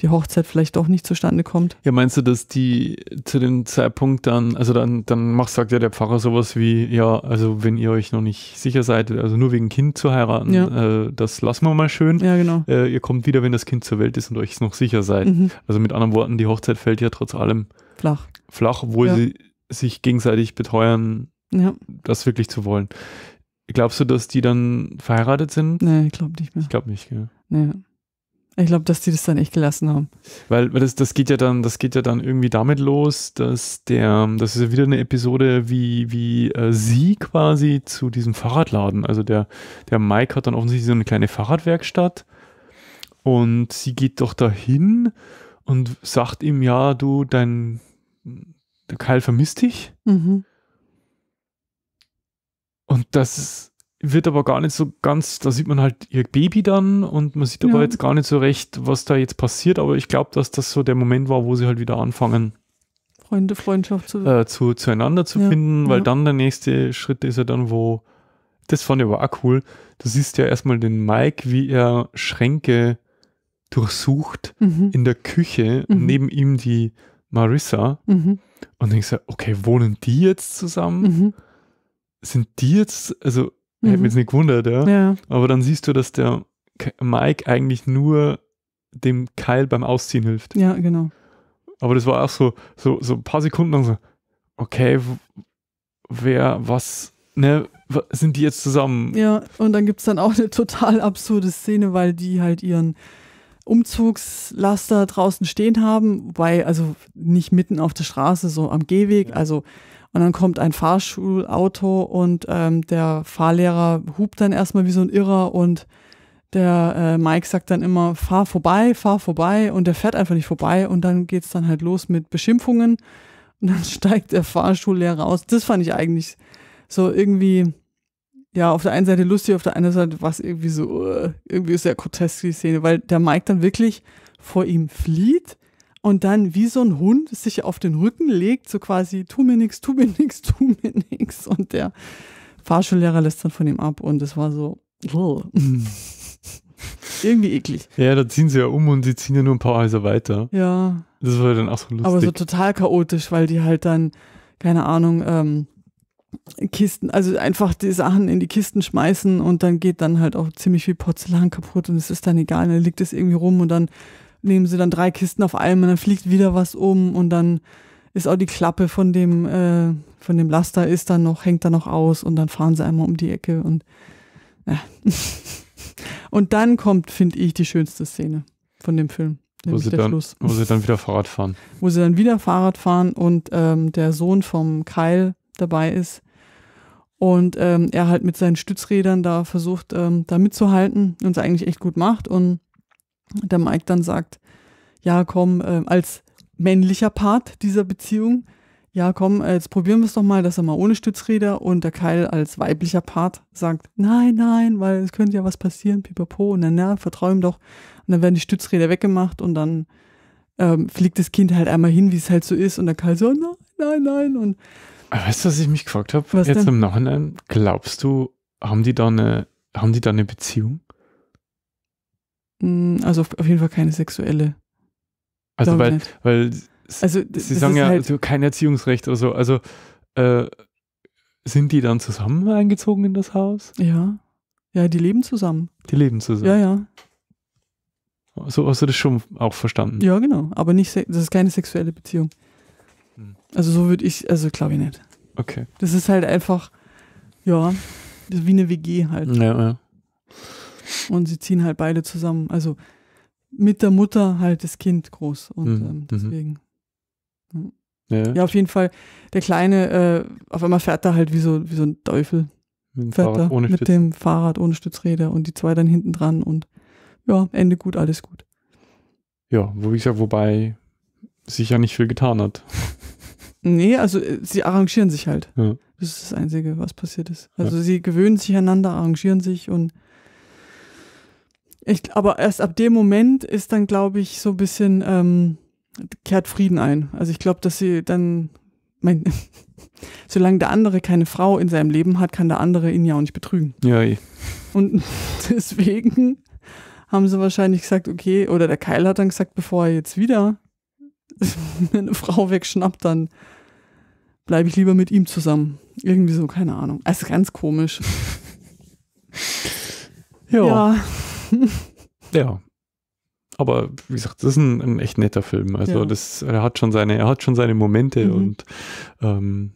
die Hochzeit vielleicht doch nicht zustande kommt. Ja, meinst du, dass die zu dem Zeitpunkt dann, also dann, dann macht, sagt ja der Pfarrer sowas wie, ja, also wenn ihr euch noch nicht sicher seid, also nur wegen Kind zu heiraten, ja. äh, das lassen wir mal schön. Ja, genau. Äh, ihr kommt wieder, wenn das Kind zur Welt ist und euch noch sicher seid. Mhm. Also mit anderen Worten, die Hochzeit fällt ja trotz allem flach. Flach, obwohl ja. sie sich gegenseitig beteuern, ja. das wirklich zu wollen. Glaubst du, dass die dann verheiratet sind? Nee, ich glaube nicht mehr. Ich glaube nicht, ja. Nee. Ich glaube, dass die das dann echt gelassen haben. Weil, das, das geht ja dann, das geht ja dann irgendwie damit los, dass der, das ist ja wieder eine Episode, wie, wie äh, sie quasi zu diesem Fahrradladen. Also der, der Mike hat dann offensichtlich so eine kleine Fahrradwerkstatt und sie geht doch dahin und sagt ihm, ja, du, dein der Keil vermisst dich. Mhm. Und das wird aber gar nicht so ganz, da sieht man halt ihr Baby dann und man sieht ja. aber jetzt gar nicht so recht, was da jetzt passiert, aber ich glaube, dass das so der Moment war, wo sie halt wieder anfangen. Freunde, Freundschaft zu, äh, zu zueinander zu ja. finden, weil ja. dann der nächste Schritt ist ja dann, wo, das fand ich aber auch cool, du siehst ja erstmal den Mike, wie er Schränke durchsucht mhm. in der Küche, mhm. neben ihm die Marissa mhm. und denkst so, okay, wohnen die jetzt zusammen? Mhm sind die jetzt, also mhm. hätte mich mhm. jetzt nicht gewundert, ja? ja. Aber dann siehst du, dass der Mike eigentlich nur dem Keil beim Ausziehen hilft. Ja, genau. Aber das war auch so, so, so ein paar Sekunden lang so, okay, wer, was, ne, sind die jetzt zusammen? Ja, und dann gibt es dann auch eine total absurde Szene, weil die halt ihren Umzugslaster draußen stehen haben, weil, also nicht mitten auf der Straße, so am Gehweg, ja. also und dann kommt ein Fahrschulauto und ähm, der Fahrlehrer hupt dann erstmal wie so ein Irrer und der äh, Mike sagt dann immer, fahr vorbei, fahr vorbei und der fährt einfach nicht vorbei und dann geht es dann halt los mit Beschimpfungen und dann steigt der Fahrschullehrer aus. Das fand ich eigentlich so irgendwie, ja, auf der einen Seite lustig, auf der anderen Seite war es irgendwie so, äh, irgendwie ist ja grotesk die Szene, weil der Mike dann wirklich vor ihm flieht und dann wie so ein Hund sich auf den Rücken legt, so quasi, tu mir nix, tu mir nix, tu mir nix. Und der Fahrschullehrer lässt dann von ihm ab und es war so, irgendwie eklig. Ja, da ziehen sie ja um und sie ziehen ja nur ein paar Häuser weiter. Ja. Das war dann auch so lustig. Aber so total chaotisch, weil die halt dann, keine Ahnung, ähm, Kisten, also einfach die Sachen in die Kisten schmeißen und dann geht dann halt auch ziemlich viel Porzellan kaputt und es ist dann egal, dann liegt es irgendwie rum und dann nehmen sie dann drei Kisten auf einmal, dann fliegt wieder was um und dann ist auch die Klappe von dem, äh, von dem Laster ist dann noch, hängt dann noch aus und dann fahren sie einmal um die Ecke und ja. und dann kommt, finde ich, die schönste Szene von dem Film. Wo sie, dann, wo sie dann wieder Fahrrad fahren. Wo sie dann wieder Fahrrad fahren und ähm, der Sohn vom Kyle dabei ist und ähm, er halt mit seinen Stützrädern da versucht, ähm, da mitzuhalten und es eigentlich echt gut macht und der Mike dann sagt, ja komm, äh, als männlicher Part dieser Beziehung, ja komm, äh, jetzt probieren wir es doch mal, dass er mal ohne Stützräder und der Keil als weiblicher Part sagt, nein, nein, weil es könnte ja was passieren, pipapo, und dann, na, vertrau ihm doch. Und dann werden die Stützräder weggemacht und dann ähm, fliegt das Kind halt einmal hin, wie es halt so ist, und der Keil so, nein, nein, nein. Und weißt du, was ich mich gefragt habe? Jetzt denn? im Nachhinein, glaubst du, haben die da eine, haben die da eine Beziehung? Hm, also auf, auf jeden Fall keine sexuelle. Also weil, weil also, sie sagen ja halt so also kein Erziehungsrecht oder so. Also äh, sind die dann zusammen eingezogen in das Haus? Ja. Ja, die leben zusammen. Die leben zusammen. Ja, ja. So hast du das schon auch verstanden. Ja, genau. Aber nicht, das ist keine sexuelle Beziehung. Hm. Also so würde ich, also glaube ich nicht. Okay. Das ist halt einfach, ja, das ist wie eine WG halt. Ja, ja. Und sie ziehen halt beide zusammen. Also mit der Mutter halt das Kind groß. Und mhm. ähm, mhm. deswegen. Mhm. Ja. ja. auf jeden Fall. Der Kleine, äh, auf einmal fährt er halt wie so, wie so ein Teufel. Mit dem, fährt Fahrrad, ohne mit dem Fahrrad ohne Stützräder und die zwei dann hinten dran und ja, Ende gut, alles gut. Ja, wo ich sage, wobei sich ja nicht viel getan hat. Nee, also äh, sie arrangieren sich halt. Ja. Das ist das Einzige, was passiert ist. Also ja. sie gewöhnen sich einander, arrangieren sich und ich, aber erst ab dem Moment ist dann, glaube ich, so ein bisschen, ähm, kehrt Frieden ein. Also ich glaube, dass sie dann, mein, solange der andere keine Frau in seinem Leben hat, kann der andere ihn ja auch nicht betrügen. Ja. Je. Eh. Und deswegen haben sie wahrscheinlich gesagt, okay, oder der Keil hat dann gesagt, bevor er jetzt wieder eine Frau wegschnappt, dann bleibe ich lieber mit ihm zusammen. Irgendwie so, keine Ahnung. Also ganz komisch. ja. ja ja. Aber wie gesagt, das ist ein, ein echt netter Film. Also ja. das, er hat schon seine, er hat schon seine Momente mhm. und ähm,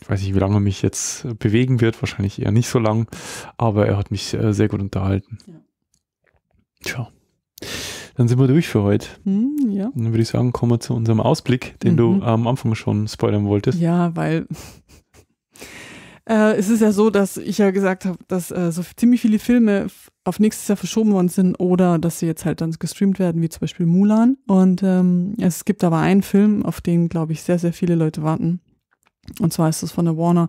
ich weiß nicht, wie lange er mich jetzt bewegen wird, wahrscheinlich eher nicht so lang, aber er hat mich äh, sehr gut unterhalten. Ja. Tja. Dann sind wir durch für heute. Hm, ja. Dann würde ich sagen, kommen wir zu unserem Ausblick, den mhm. du am Anfang schon spoilern wolltest. Ja, weil äh, es ist ja so, dass ich ja gesagt habe, dass äh, so ziemlich viele Filme auf nächstes Jahr verschoben worden sind oder dass sie jetzt halt dann gestreamt werden, wie zum Beispiel Mulan. Und ähm, es gibt aber einen Film, auf den, glaube ich, sehr, sehr viele Leute warten. Und zwar ist das von der Warner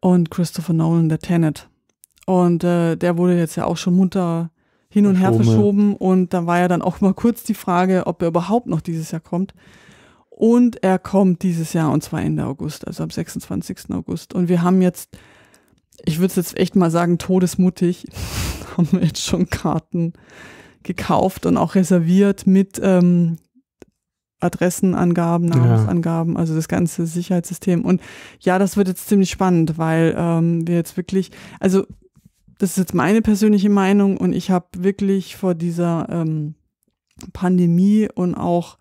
und Christopher Nolan, der Tenet. Und äh, der wurde jetzt ja auch schon munter hin und her verschoben. Und da war ja dann auch mal kurz die Frage, ob er überhaupt noch dieses Jahr kommt. Und er kommt dieses Jahr und zwar Ende August, also am 26. August. Und wir haben jetzt, ich würde es jetzt echt mal sagen, todesmutig, haben wir jetzt schon Karten gekauft und auch reserviert mit ähm, Adressenangaben, Namensangaben, ja. also das ganze Sicherheitssystem. Und ja, das wird jetzt ziemlich spannend, weil ähm, wir jetzt wirklich, also das ist jetzt meine persönliche Meinung und ich habe wirklich vor dieser ähm, Pandemie und auch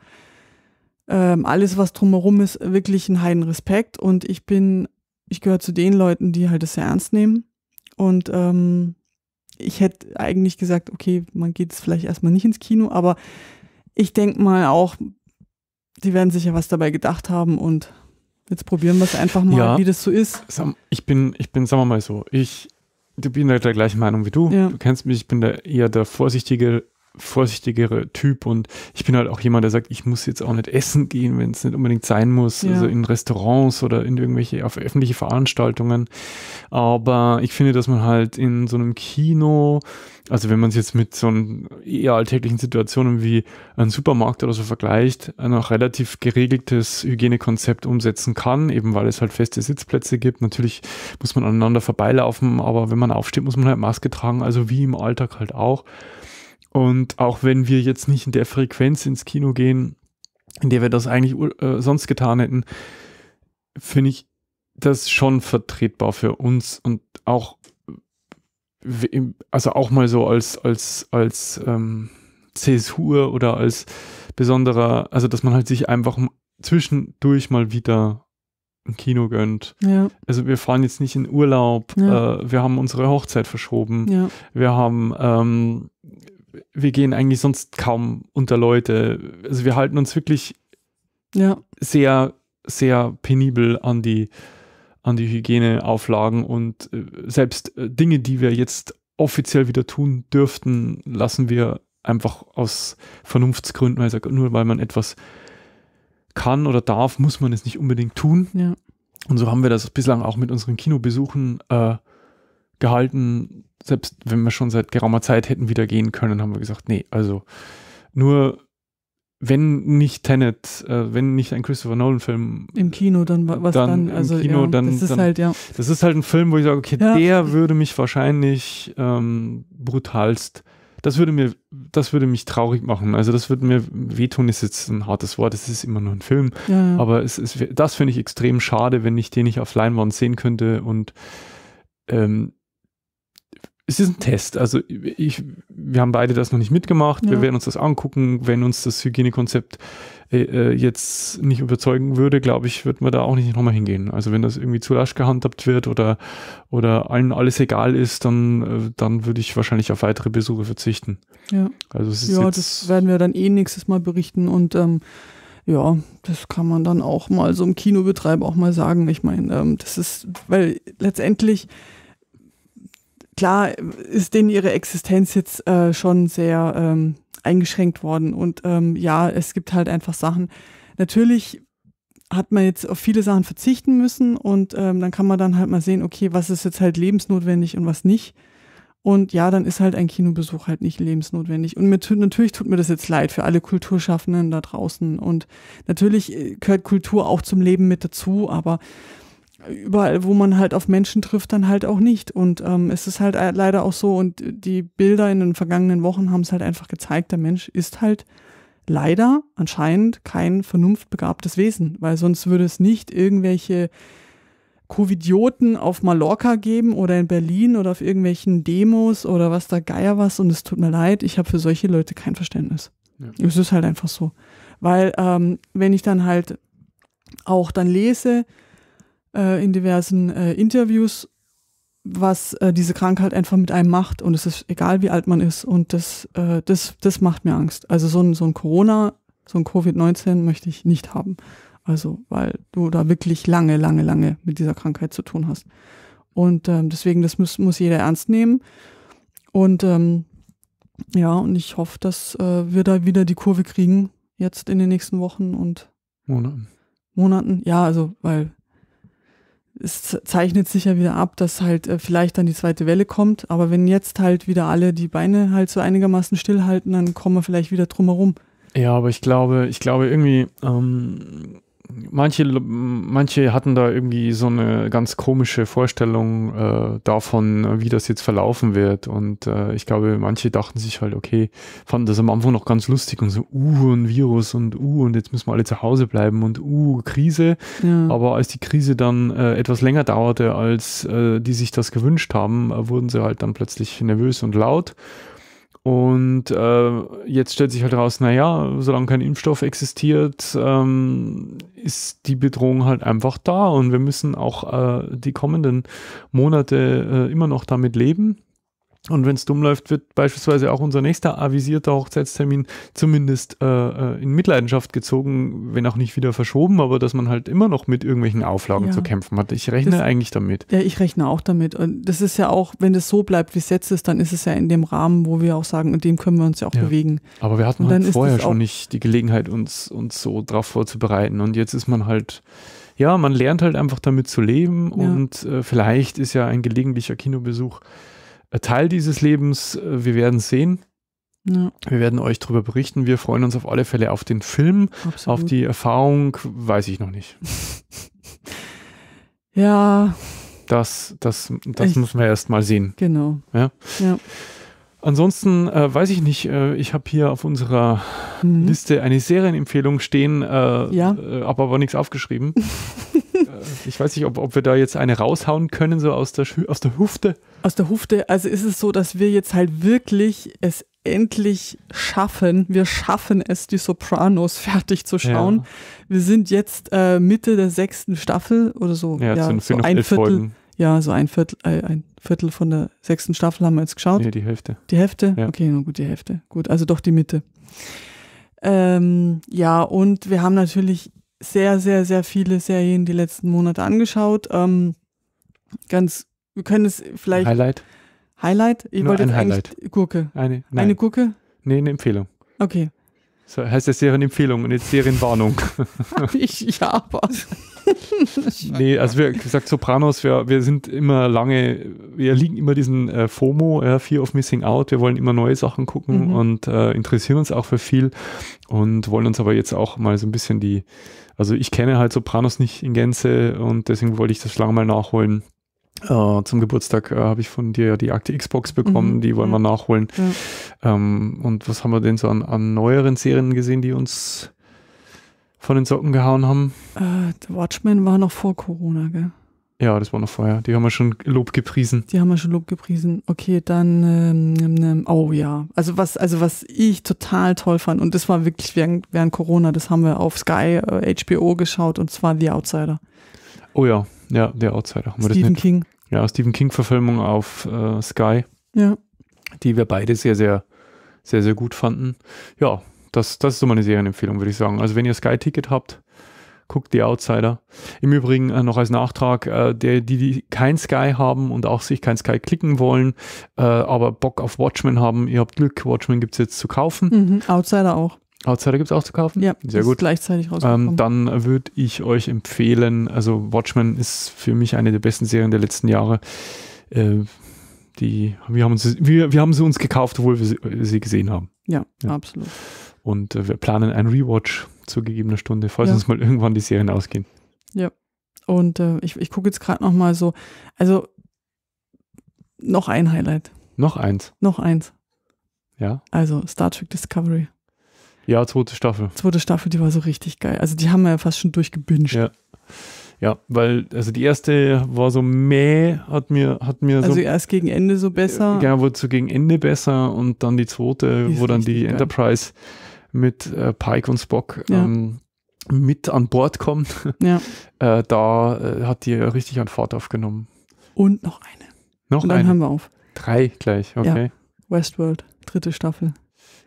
ähm, alles, was drumherum ist, wirklich ein heiden Respekt. Und ich bin, ich gehöre zu den Leuten, die halt das sehr ernst nehmen. Und ähm, ich hätte eigentlich gesagt, okay, man geht jetzt vielleicht erstmal nicht ins Kino, aber ich denke mal auch, die werden sicher was dabei gedacht haben und jetzt probieren wir es einfach mal, ja, wie das so ist. Ich bin, ich bin, sagen wir mal so, ich bin da der gleichen Meinung wie du. Ja. Du kennst mich, ich bin da eher der vorsichtige, vorsichtigere Typ und ich bin halt auch jemand, der sagt, ich muss jetzt auch nicht essen gehen, wenn es nicht unbedingt sein muss, ja. also in Restaurants oder in irgendwelche auf öffentliche Veranstaltungen. Aber ich finde, dass man halt in so einem Kino, also wenn man es jetzt mit so eher alltäglichen Situationen wie einem Supermarkt oder so vergleicht, ein auch relativ geregeltes Hygienekonzept umsetzen kann, eben weil es halt feste Sitzplätze gibt. Natürlich muss man aneinander vorbeilaufen, aber wenn man aufsteht, muss man halt Maske tragen, also wie im Alltag halt auch. Und auch wenn wir jetzt nicht in der Frequenz ins Kino gehen, in der wir das eigentlich äh, sonst getan hätten, finde ich das schon vertretbar für uns und auch, also auch mal so als, als, als ähm, Zäsur oder als besonderer, also dass man halt sich einfach zwischendurch mal wieder ein Kino gönnt. Ja. Also wir fahren jetzt nicht in Urlaub, ja. äh, wir haben unsere Hochzeit verschoben, ja. wir haben ähm, wir gehen eigentlich sonst kaum unter Leute. Also wir halten uns wirklich ja. sehr, sehr penibel an die, an die Hygieneauflagen und äh, selbst äh, Dinge, die wir jetzt offiziell wieder tun dürften, lassen wir einfach aus Vernunftsgründen, also nur weil man etwas kann oder darf, muss man es nicht unbedingt tun. Ja. Und so haben wir das bislang auch mit unseren Kinobesuchen äh, gehalten, selbst wenn wir schon seit geraumer Zeit hätten wieder gehen können, haben wir gesagt, nee, also nur wenn nicht Tenet, äh, wenn nicht ein Christopher Nolan-Film im Kino, dann was dann? dann also, Kino, ja, dann, das ist dann, halt, ja. Das ist halt ein Film, wo ich sage, okay, ja. der würde mich wahrscheinlich ähm, brutalst, das würde mir, das würde mich traurig machen. Also das würde mir wehtun, ist jetzt ein hartes Wort, es ist immer nur ein Film. Ja, aber es ist, das finde ich extrem schade, wenn ich den nicht auf Leinwand sehen könnte und ähm, es ist ein Test. Also ich, wir haben beide das noch nicht mitgemacht. Ja. Wir werden uns das angucken. Wenn uns das Hygienekonzept äh, äh, jetzt nicht überzeugen würde, glaube ich, würden wir da auch nicht nochmal hingehen. Also wenn das irgendwie zu rasch gehandhabt wird oder, oder allen alles egal ist, dann, äh, dann würde ich wahrscheinlich auf weitere Besuche verzichten. Ja, also es ist ja das werden wir dann eh nächstes Mal berichten und ähm, ja, das kann man dann auch mal so im Kinobetreiber auch mal sagen. Ich meine, ähm, das ist, weil letztendlich klar ist denen ihre Existenz jetzt äh, schon sehr ähm, eingeschränkt worden. Und ähm, ja, es gibt halt einfach Sachen. Natürlich hat man jetzt auf viele Sachen verzichten müssen und ähm, dann kann man dann halt mal sehen, okay, was ist jetzt halt lebensnotwendig und was nicht. Und ja, dann ist halt ein Kinobesuch halt nicht lebensnotwendig. Und mir natürlich tut mir das jetzt leid für alle Kulturschaffenden da draußen. Und natürlich äh, gehört Kultur auch zum Leben mit dazu, aber überall, wo man halt auf Menschen trifft, dann halt auch nicht. Und ähm, es ist halt äh, leider auch so, und die Bilder in den vergangenen Wochen haben es halt einfach gezeigt, der Mensch ist halt leider anscheinend kein vernunftbegabtes Wesen, weil sonst würde es nicht irgendwelche Covidioten auf Mallorca geben oder in Berlin oder auf irgendwelchen Demos oder was da Geier was und es tut mir leid, ich habe für solche Leute kein Verständnis. Ja. Es ist halt einfach so. Weil ähm, wenn ich dann halt auch dann lese, äh, in diversen äh, Interviews, was äh, diese Krankheit einfach mit einem macht. Und es ist egal, wie alt man ist. Und das, äh, das, das macht mir Angst. Also so ein, so ein Corona, so ein Covid-19 möchte ich nicht haben. Also, weil du da wirklich lange, lange, lange mit dieser Krankheit zu tun hast. Und ähm, deswegen, das muss, muss jeder ernst nehmen. Und ähm, ja, und ich hoffe, dass äh, wir da wieder die Kurve kriegen, jetzt in den nächsten Wochen und Monaten. Monaten, ja, also, weil es zeichnet sich ja wieder ab, dass halt äh, vielleicht dann die zweite Welle kommt. Aber wenn jetzt halt wieder alle die Beine halt so einigermaßen stillhalten, dann kommen wir vielleicht wieder drumherum. Ja, aber ich glaube, ich glaube irgendwie, ähm, manche, manche hatten da irgendwie so eine ganz komische Vorstellung äh, davon, wie das jetzt verlaufen wird. Und äh, ich glaube, manche dachten sich halt, okay, fanden das am Anfang noch ganz lustig und so, uh, ein Virus und uh, und jetzt müssen wir alle zu Hause bleiben und uh, Krise. Ja. Aber als die Krise dann äh, etwas länger dauerte, als äh, die sich das gewünscht haben, äh, wurden sie halt dann plötzlich nervös und laut. Und äh, jetzt stellt sich halt raus, naja, solange kein Impfstoff existiert, ähm, ist die Bedrohung halt einfach da und wir müssen auch äh, die kommenden Monate äh, immer noch damit leben. Und wenn es dumm läuft, wird beispielsweise auch unser nächster avisierter Hochzeitstermin zumindest äh, äh, in Mitleidenschaft gezogen, wenn auch nicht wieder verschoben, aber dass man halt immer noch mit irgendwelchen Auflagen ja. zu kämpfen hat. Ich rechne das, eigentlich damit. Ja, ich rechne auch damit. Und das ist ja auch, wenn es so bleibt, wie es jetzt ist, dann ist es ja in dem Rahmen, wo wir auch sagen, in dem können wir uns ja auch ja. bewegen. Aber wir hatten halt vorher schon nicht die Gelegenheit, uns, uns so drauf vorzubereiten. Und jetzt ist man halt ja, man lernt halt einfach damit zu leben ja. und äh, vielleicht ist ja ein gelegentlicher Kinobesuch äh, Teil dieses Lebens. Äh, wir werden sehen. Ja. Wir werden euch darüber berichten. Wir freuen uns auf alle Fälle auf den Film, Absolut. auf die Erfahrung, weiß ich noch nicht. ja. Das, das, das ich, müssen wir erst mal sehen. Genau. Ja. ja. Ansonsten äh, weiß ich nicht, äh, ich habe hier auf unserer mhm. Liste eine Serienempfehlung stehen, äh, ja. Äh, habe aber nichts aufgeschrieben. ich weiß nicht, ob, ob wir da jetzt eine raushauen können, so aus der, aus der Hufte. Aus der Hufte. Also ist es so, dass wir jetzt halt wirklich es endlich schaffen, wir schaffen es, die Sopranos fertig zu schauen. Ja. Wir sind jetzt äh, Mitte der sechsten Staffel oder so. Ja, ja so ein Viertel. Folgen. Ja, so ein Viertel, äh, ein Viertel von der sechsten Staffel haben wir jetzt geschaut. Nee, die Hälfte. Die Hälfte? Ja. Okay, na gut, die Hälfte. Gut, also doch die Mitte. Ähm, ja, und wir haben natürlich sehr, sehr, sehr viele Serien die letzten Monate angeschaut. Ähm, ganz, wir können es vielleicht. Highlight? Highlight? Ich Nur wollte ein Highlight. Gurke. Eine, nein. eine Gurke? Nee, eine Empfehlung. Okay. So heißt das Serienempfehlung und jetzt Serienwarnung. ich, ja, aber. nee, also wie gesagt, Sopranos, wir, wir sind immer lange, wir liegen immer diesen äh, FOMO, äh, Fear of Missing Out, wir wollen immer neue Sachen gucken mhm. und äh, interessieren uns auch für viel und wollen uns aber jetzt auch mal so ein bisschen die, also ich kenne halt Sopranos nicht in Gänze und deswegen wollte ich das lange mal nachholen. Uh, zum Geburtstag uh, habe ich von dir ja die Akte Xbox mhm. bekommen, mhm. die wollen wir nachholen. Ja. Um, ähm, und was haben wir denn so an, an neueren Serien gesehen, die uns von den Socken gehauen haben. Äh, The Watchmen war noch vor Corona, gell? Ja, das war noch vorher. Die haben wir schon Lob gepriesen. Die haben wir schon Lob gepriesen. Okay, dann ähm, ähm, oh ja. Also was, also was ich total toll fand und das war wirklich während, während Corona. Das haben wir auf Sky äh, HBO geschaut und zwar The Outsider. Oh ja, ja, The Outsider. Haben Stephen King. Ja, Stephen King Verfilmung auf äh, Sky. Ja. Die wir beide sehr, sehr, sehr, sehr gut fanden. Ja, das, das ist so meine Serienempfehlung, würde ich sagen. Also wenn ihr Sky-Ticket habt, guckt die Outsider. Im Übrigen äh, noch als Nachtrag, äh, der, die, die kein Sky haben und auch sich kein Sky klicken wollen, äh, aber Bock auf Watchmen haben, ihr habt Glück, Watchmen gibt es jetzt zu kaufen. Mhm, Outsider auch. Outsider gibt es auch zu kaufen? Ja, sehr gut. Gleichzeitig ähm, rausgekommen. Ähm, dann würde ich euch empfehlen, also Watchmen ist für mich eine der besten Serien der letzten Jahre. Äh, die, wir, haben uns, wir, wir haben sie uns gekauft, obwohl wir sie, äh, sie gesehen haben. ja. ja. absolut. Und äh, wir planen ein Rewatch zu gegebener Stunde, falls ja. uns mal irgendwann die Serien ausgehen. Ja. Und äh, ich, ich gucke jetzt gerade nochmal so, also noch ein Highlight. Noch eins? Noch eins. Ja. Also Star Trek Discovery. Ja, zweite Staffel. Zweite Staffel, die war so richtig geil. Also die haben wir ja fast schon durchgebinged. Ja. Ja, weil, also die erste war so meh, hat mir, hat mir also so. Also erst gegen Ende so besser. Ja, wurde so gegen Ende besser und dann die zweite, die wo dann die geil. Enterprise mit äh, Pike und Spock ja. ähm, mit an Bord kommen. Ja. äh, da äh, hat die richtig an Fahrt aufgenommen. Und noch eine. Noch und dann eine. hören wir auf. Drei gleich, okay. Ja. Westworld, dritte Staffel.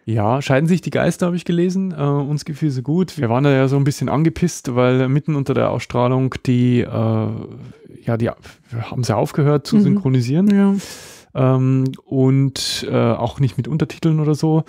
Ja, scheiden sich die Geister, habe ich gelesen. Äh, uns gefiel so gut. Wir waren da ja so ein bisschen angepisst, weil mitten unter der Ausstrahlung die, äh, ja, die haben sie aufgehört zu mhm. synchronisieren. Ja. Ähm, und äh, auch nicht mit Untertiteln oder so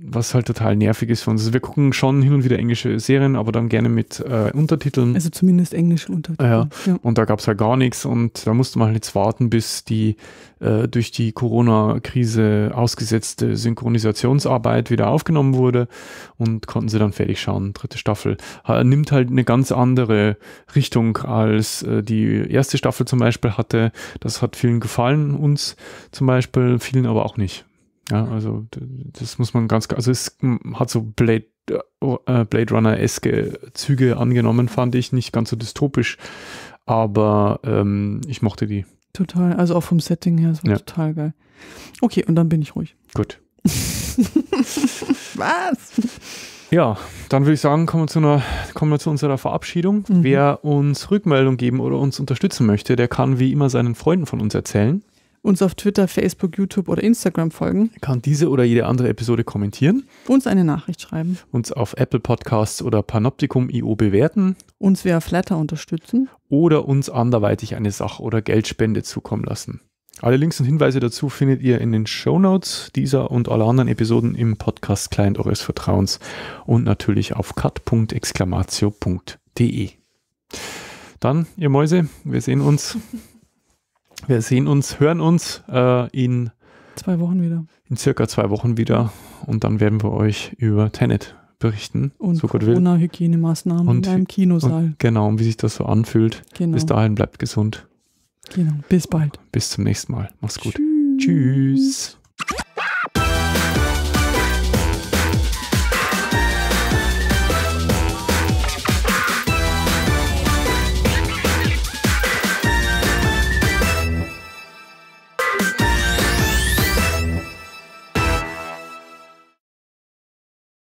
was halt total nervig ist für uns. Also wir gucken schon hin und wieder englische Serien, aber dann gerne mit äh, Untertiteln. Also zumindest englische Untertitel. Ja. ja. Und da gab es halt gar nichts und da musste man halt jetzt warten, bis die äh, durch die Corona-Krise ausgesetzte Synchronisationsarbeit wieder aufgenommen wurde und konnten sie dann fertig schauen. Dritte Staffel nimmt halt eine ganz andere Richtung als äh, die erste Staffel zum Beispiel hatte. Das hat vielen gefallen, uns zum Beispiel, vielen aber auch nicht. Ja, also das muss man ganz, klar, also es hat so Blade, äh, äh, Blade Runner-eske Züge angenommen, fand ich nicht ganz so dystopisch, aber ähm, ich mochte die. Total, also auch vom Setting her, es war ja. total geil. Okay, und dann bin ich ruhig. Gut. Was? Ja, dann würde ich sagen, kommen wir zu, einer, kommen wir zu unserer Verabschiedung. Mhm. Wer uns Rückmeldung geben oder uns unterstützen möchte, der kann wie immer seinen Freunden von uns erzählen uns auf Twitter, Facebook, YouTube oder Instagram folgen. Kann diese oder jede andere Episode kommentieren. Uns eine Nachricht schreiben. Uns auf Apple Podcasts oder Panoptikum.io bewerten. Uns via Flatter unterstützen. Oder uns anderweitig eine Sach- oder Geldspende zukommen lassen. Alle Links und Hinweise dazu findet ihr in den Show Notes dieser und aller anderen Episoden im Podcast Client eures Vertrauens und natürlich auf cut.exclamatio.de. Dann, ihr Mäuse, wir sehen uns. Wir sehen uns, hören uns äh, in zwei Wochen wieder. In circa zwei Wochen wieder. Und dann werden wir euch über Tenet berichten. Und so Corona-Hygienemaßnahmen in einem Kinosaal. Und, genau, und wie sich das so anfühlt. Genau. Bis dahin bleibt gesund. Genau, bis bald. Bis zum nächsten Mal. Mach's gut. Tschüss. Tschüss.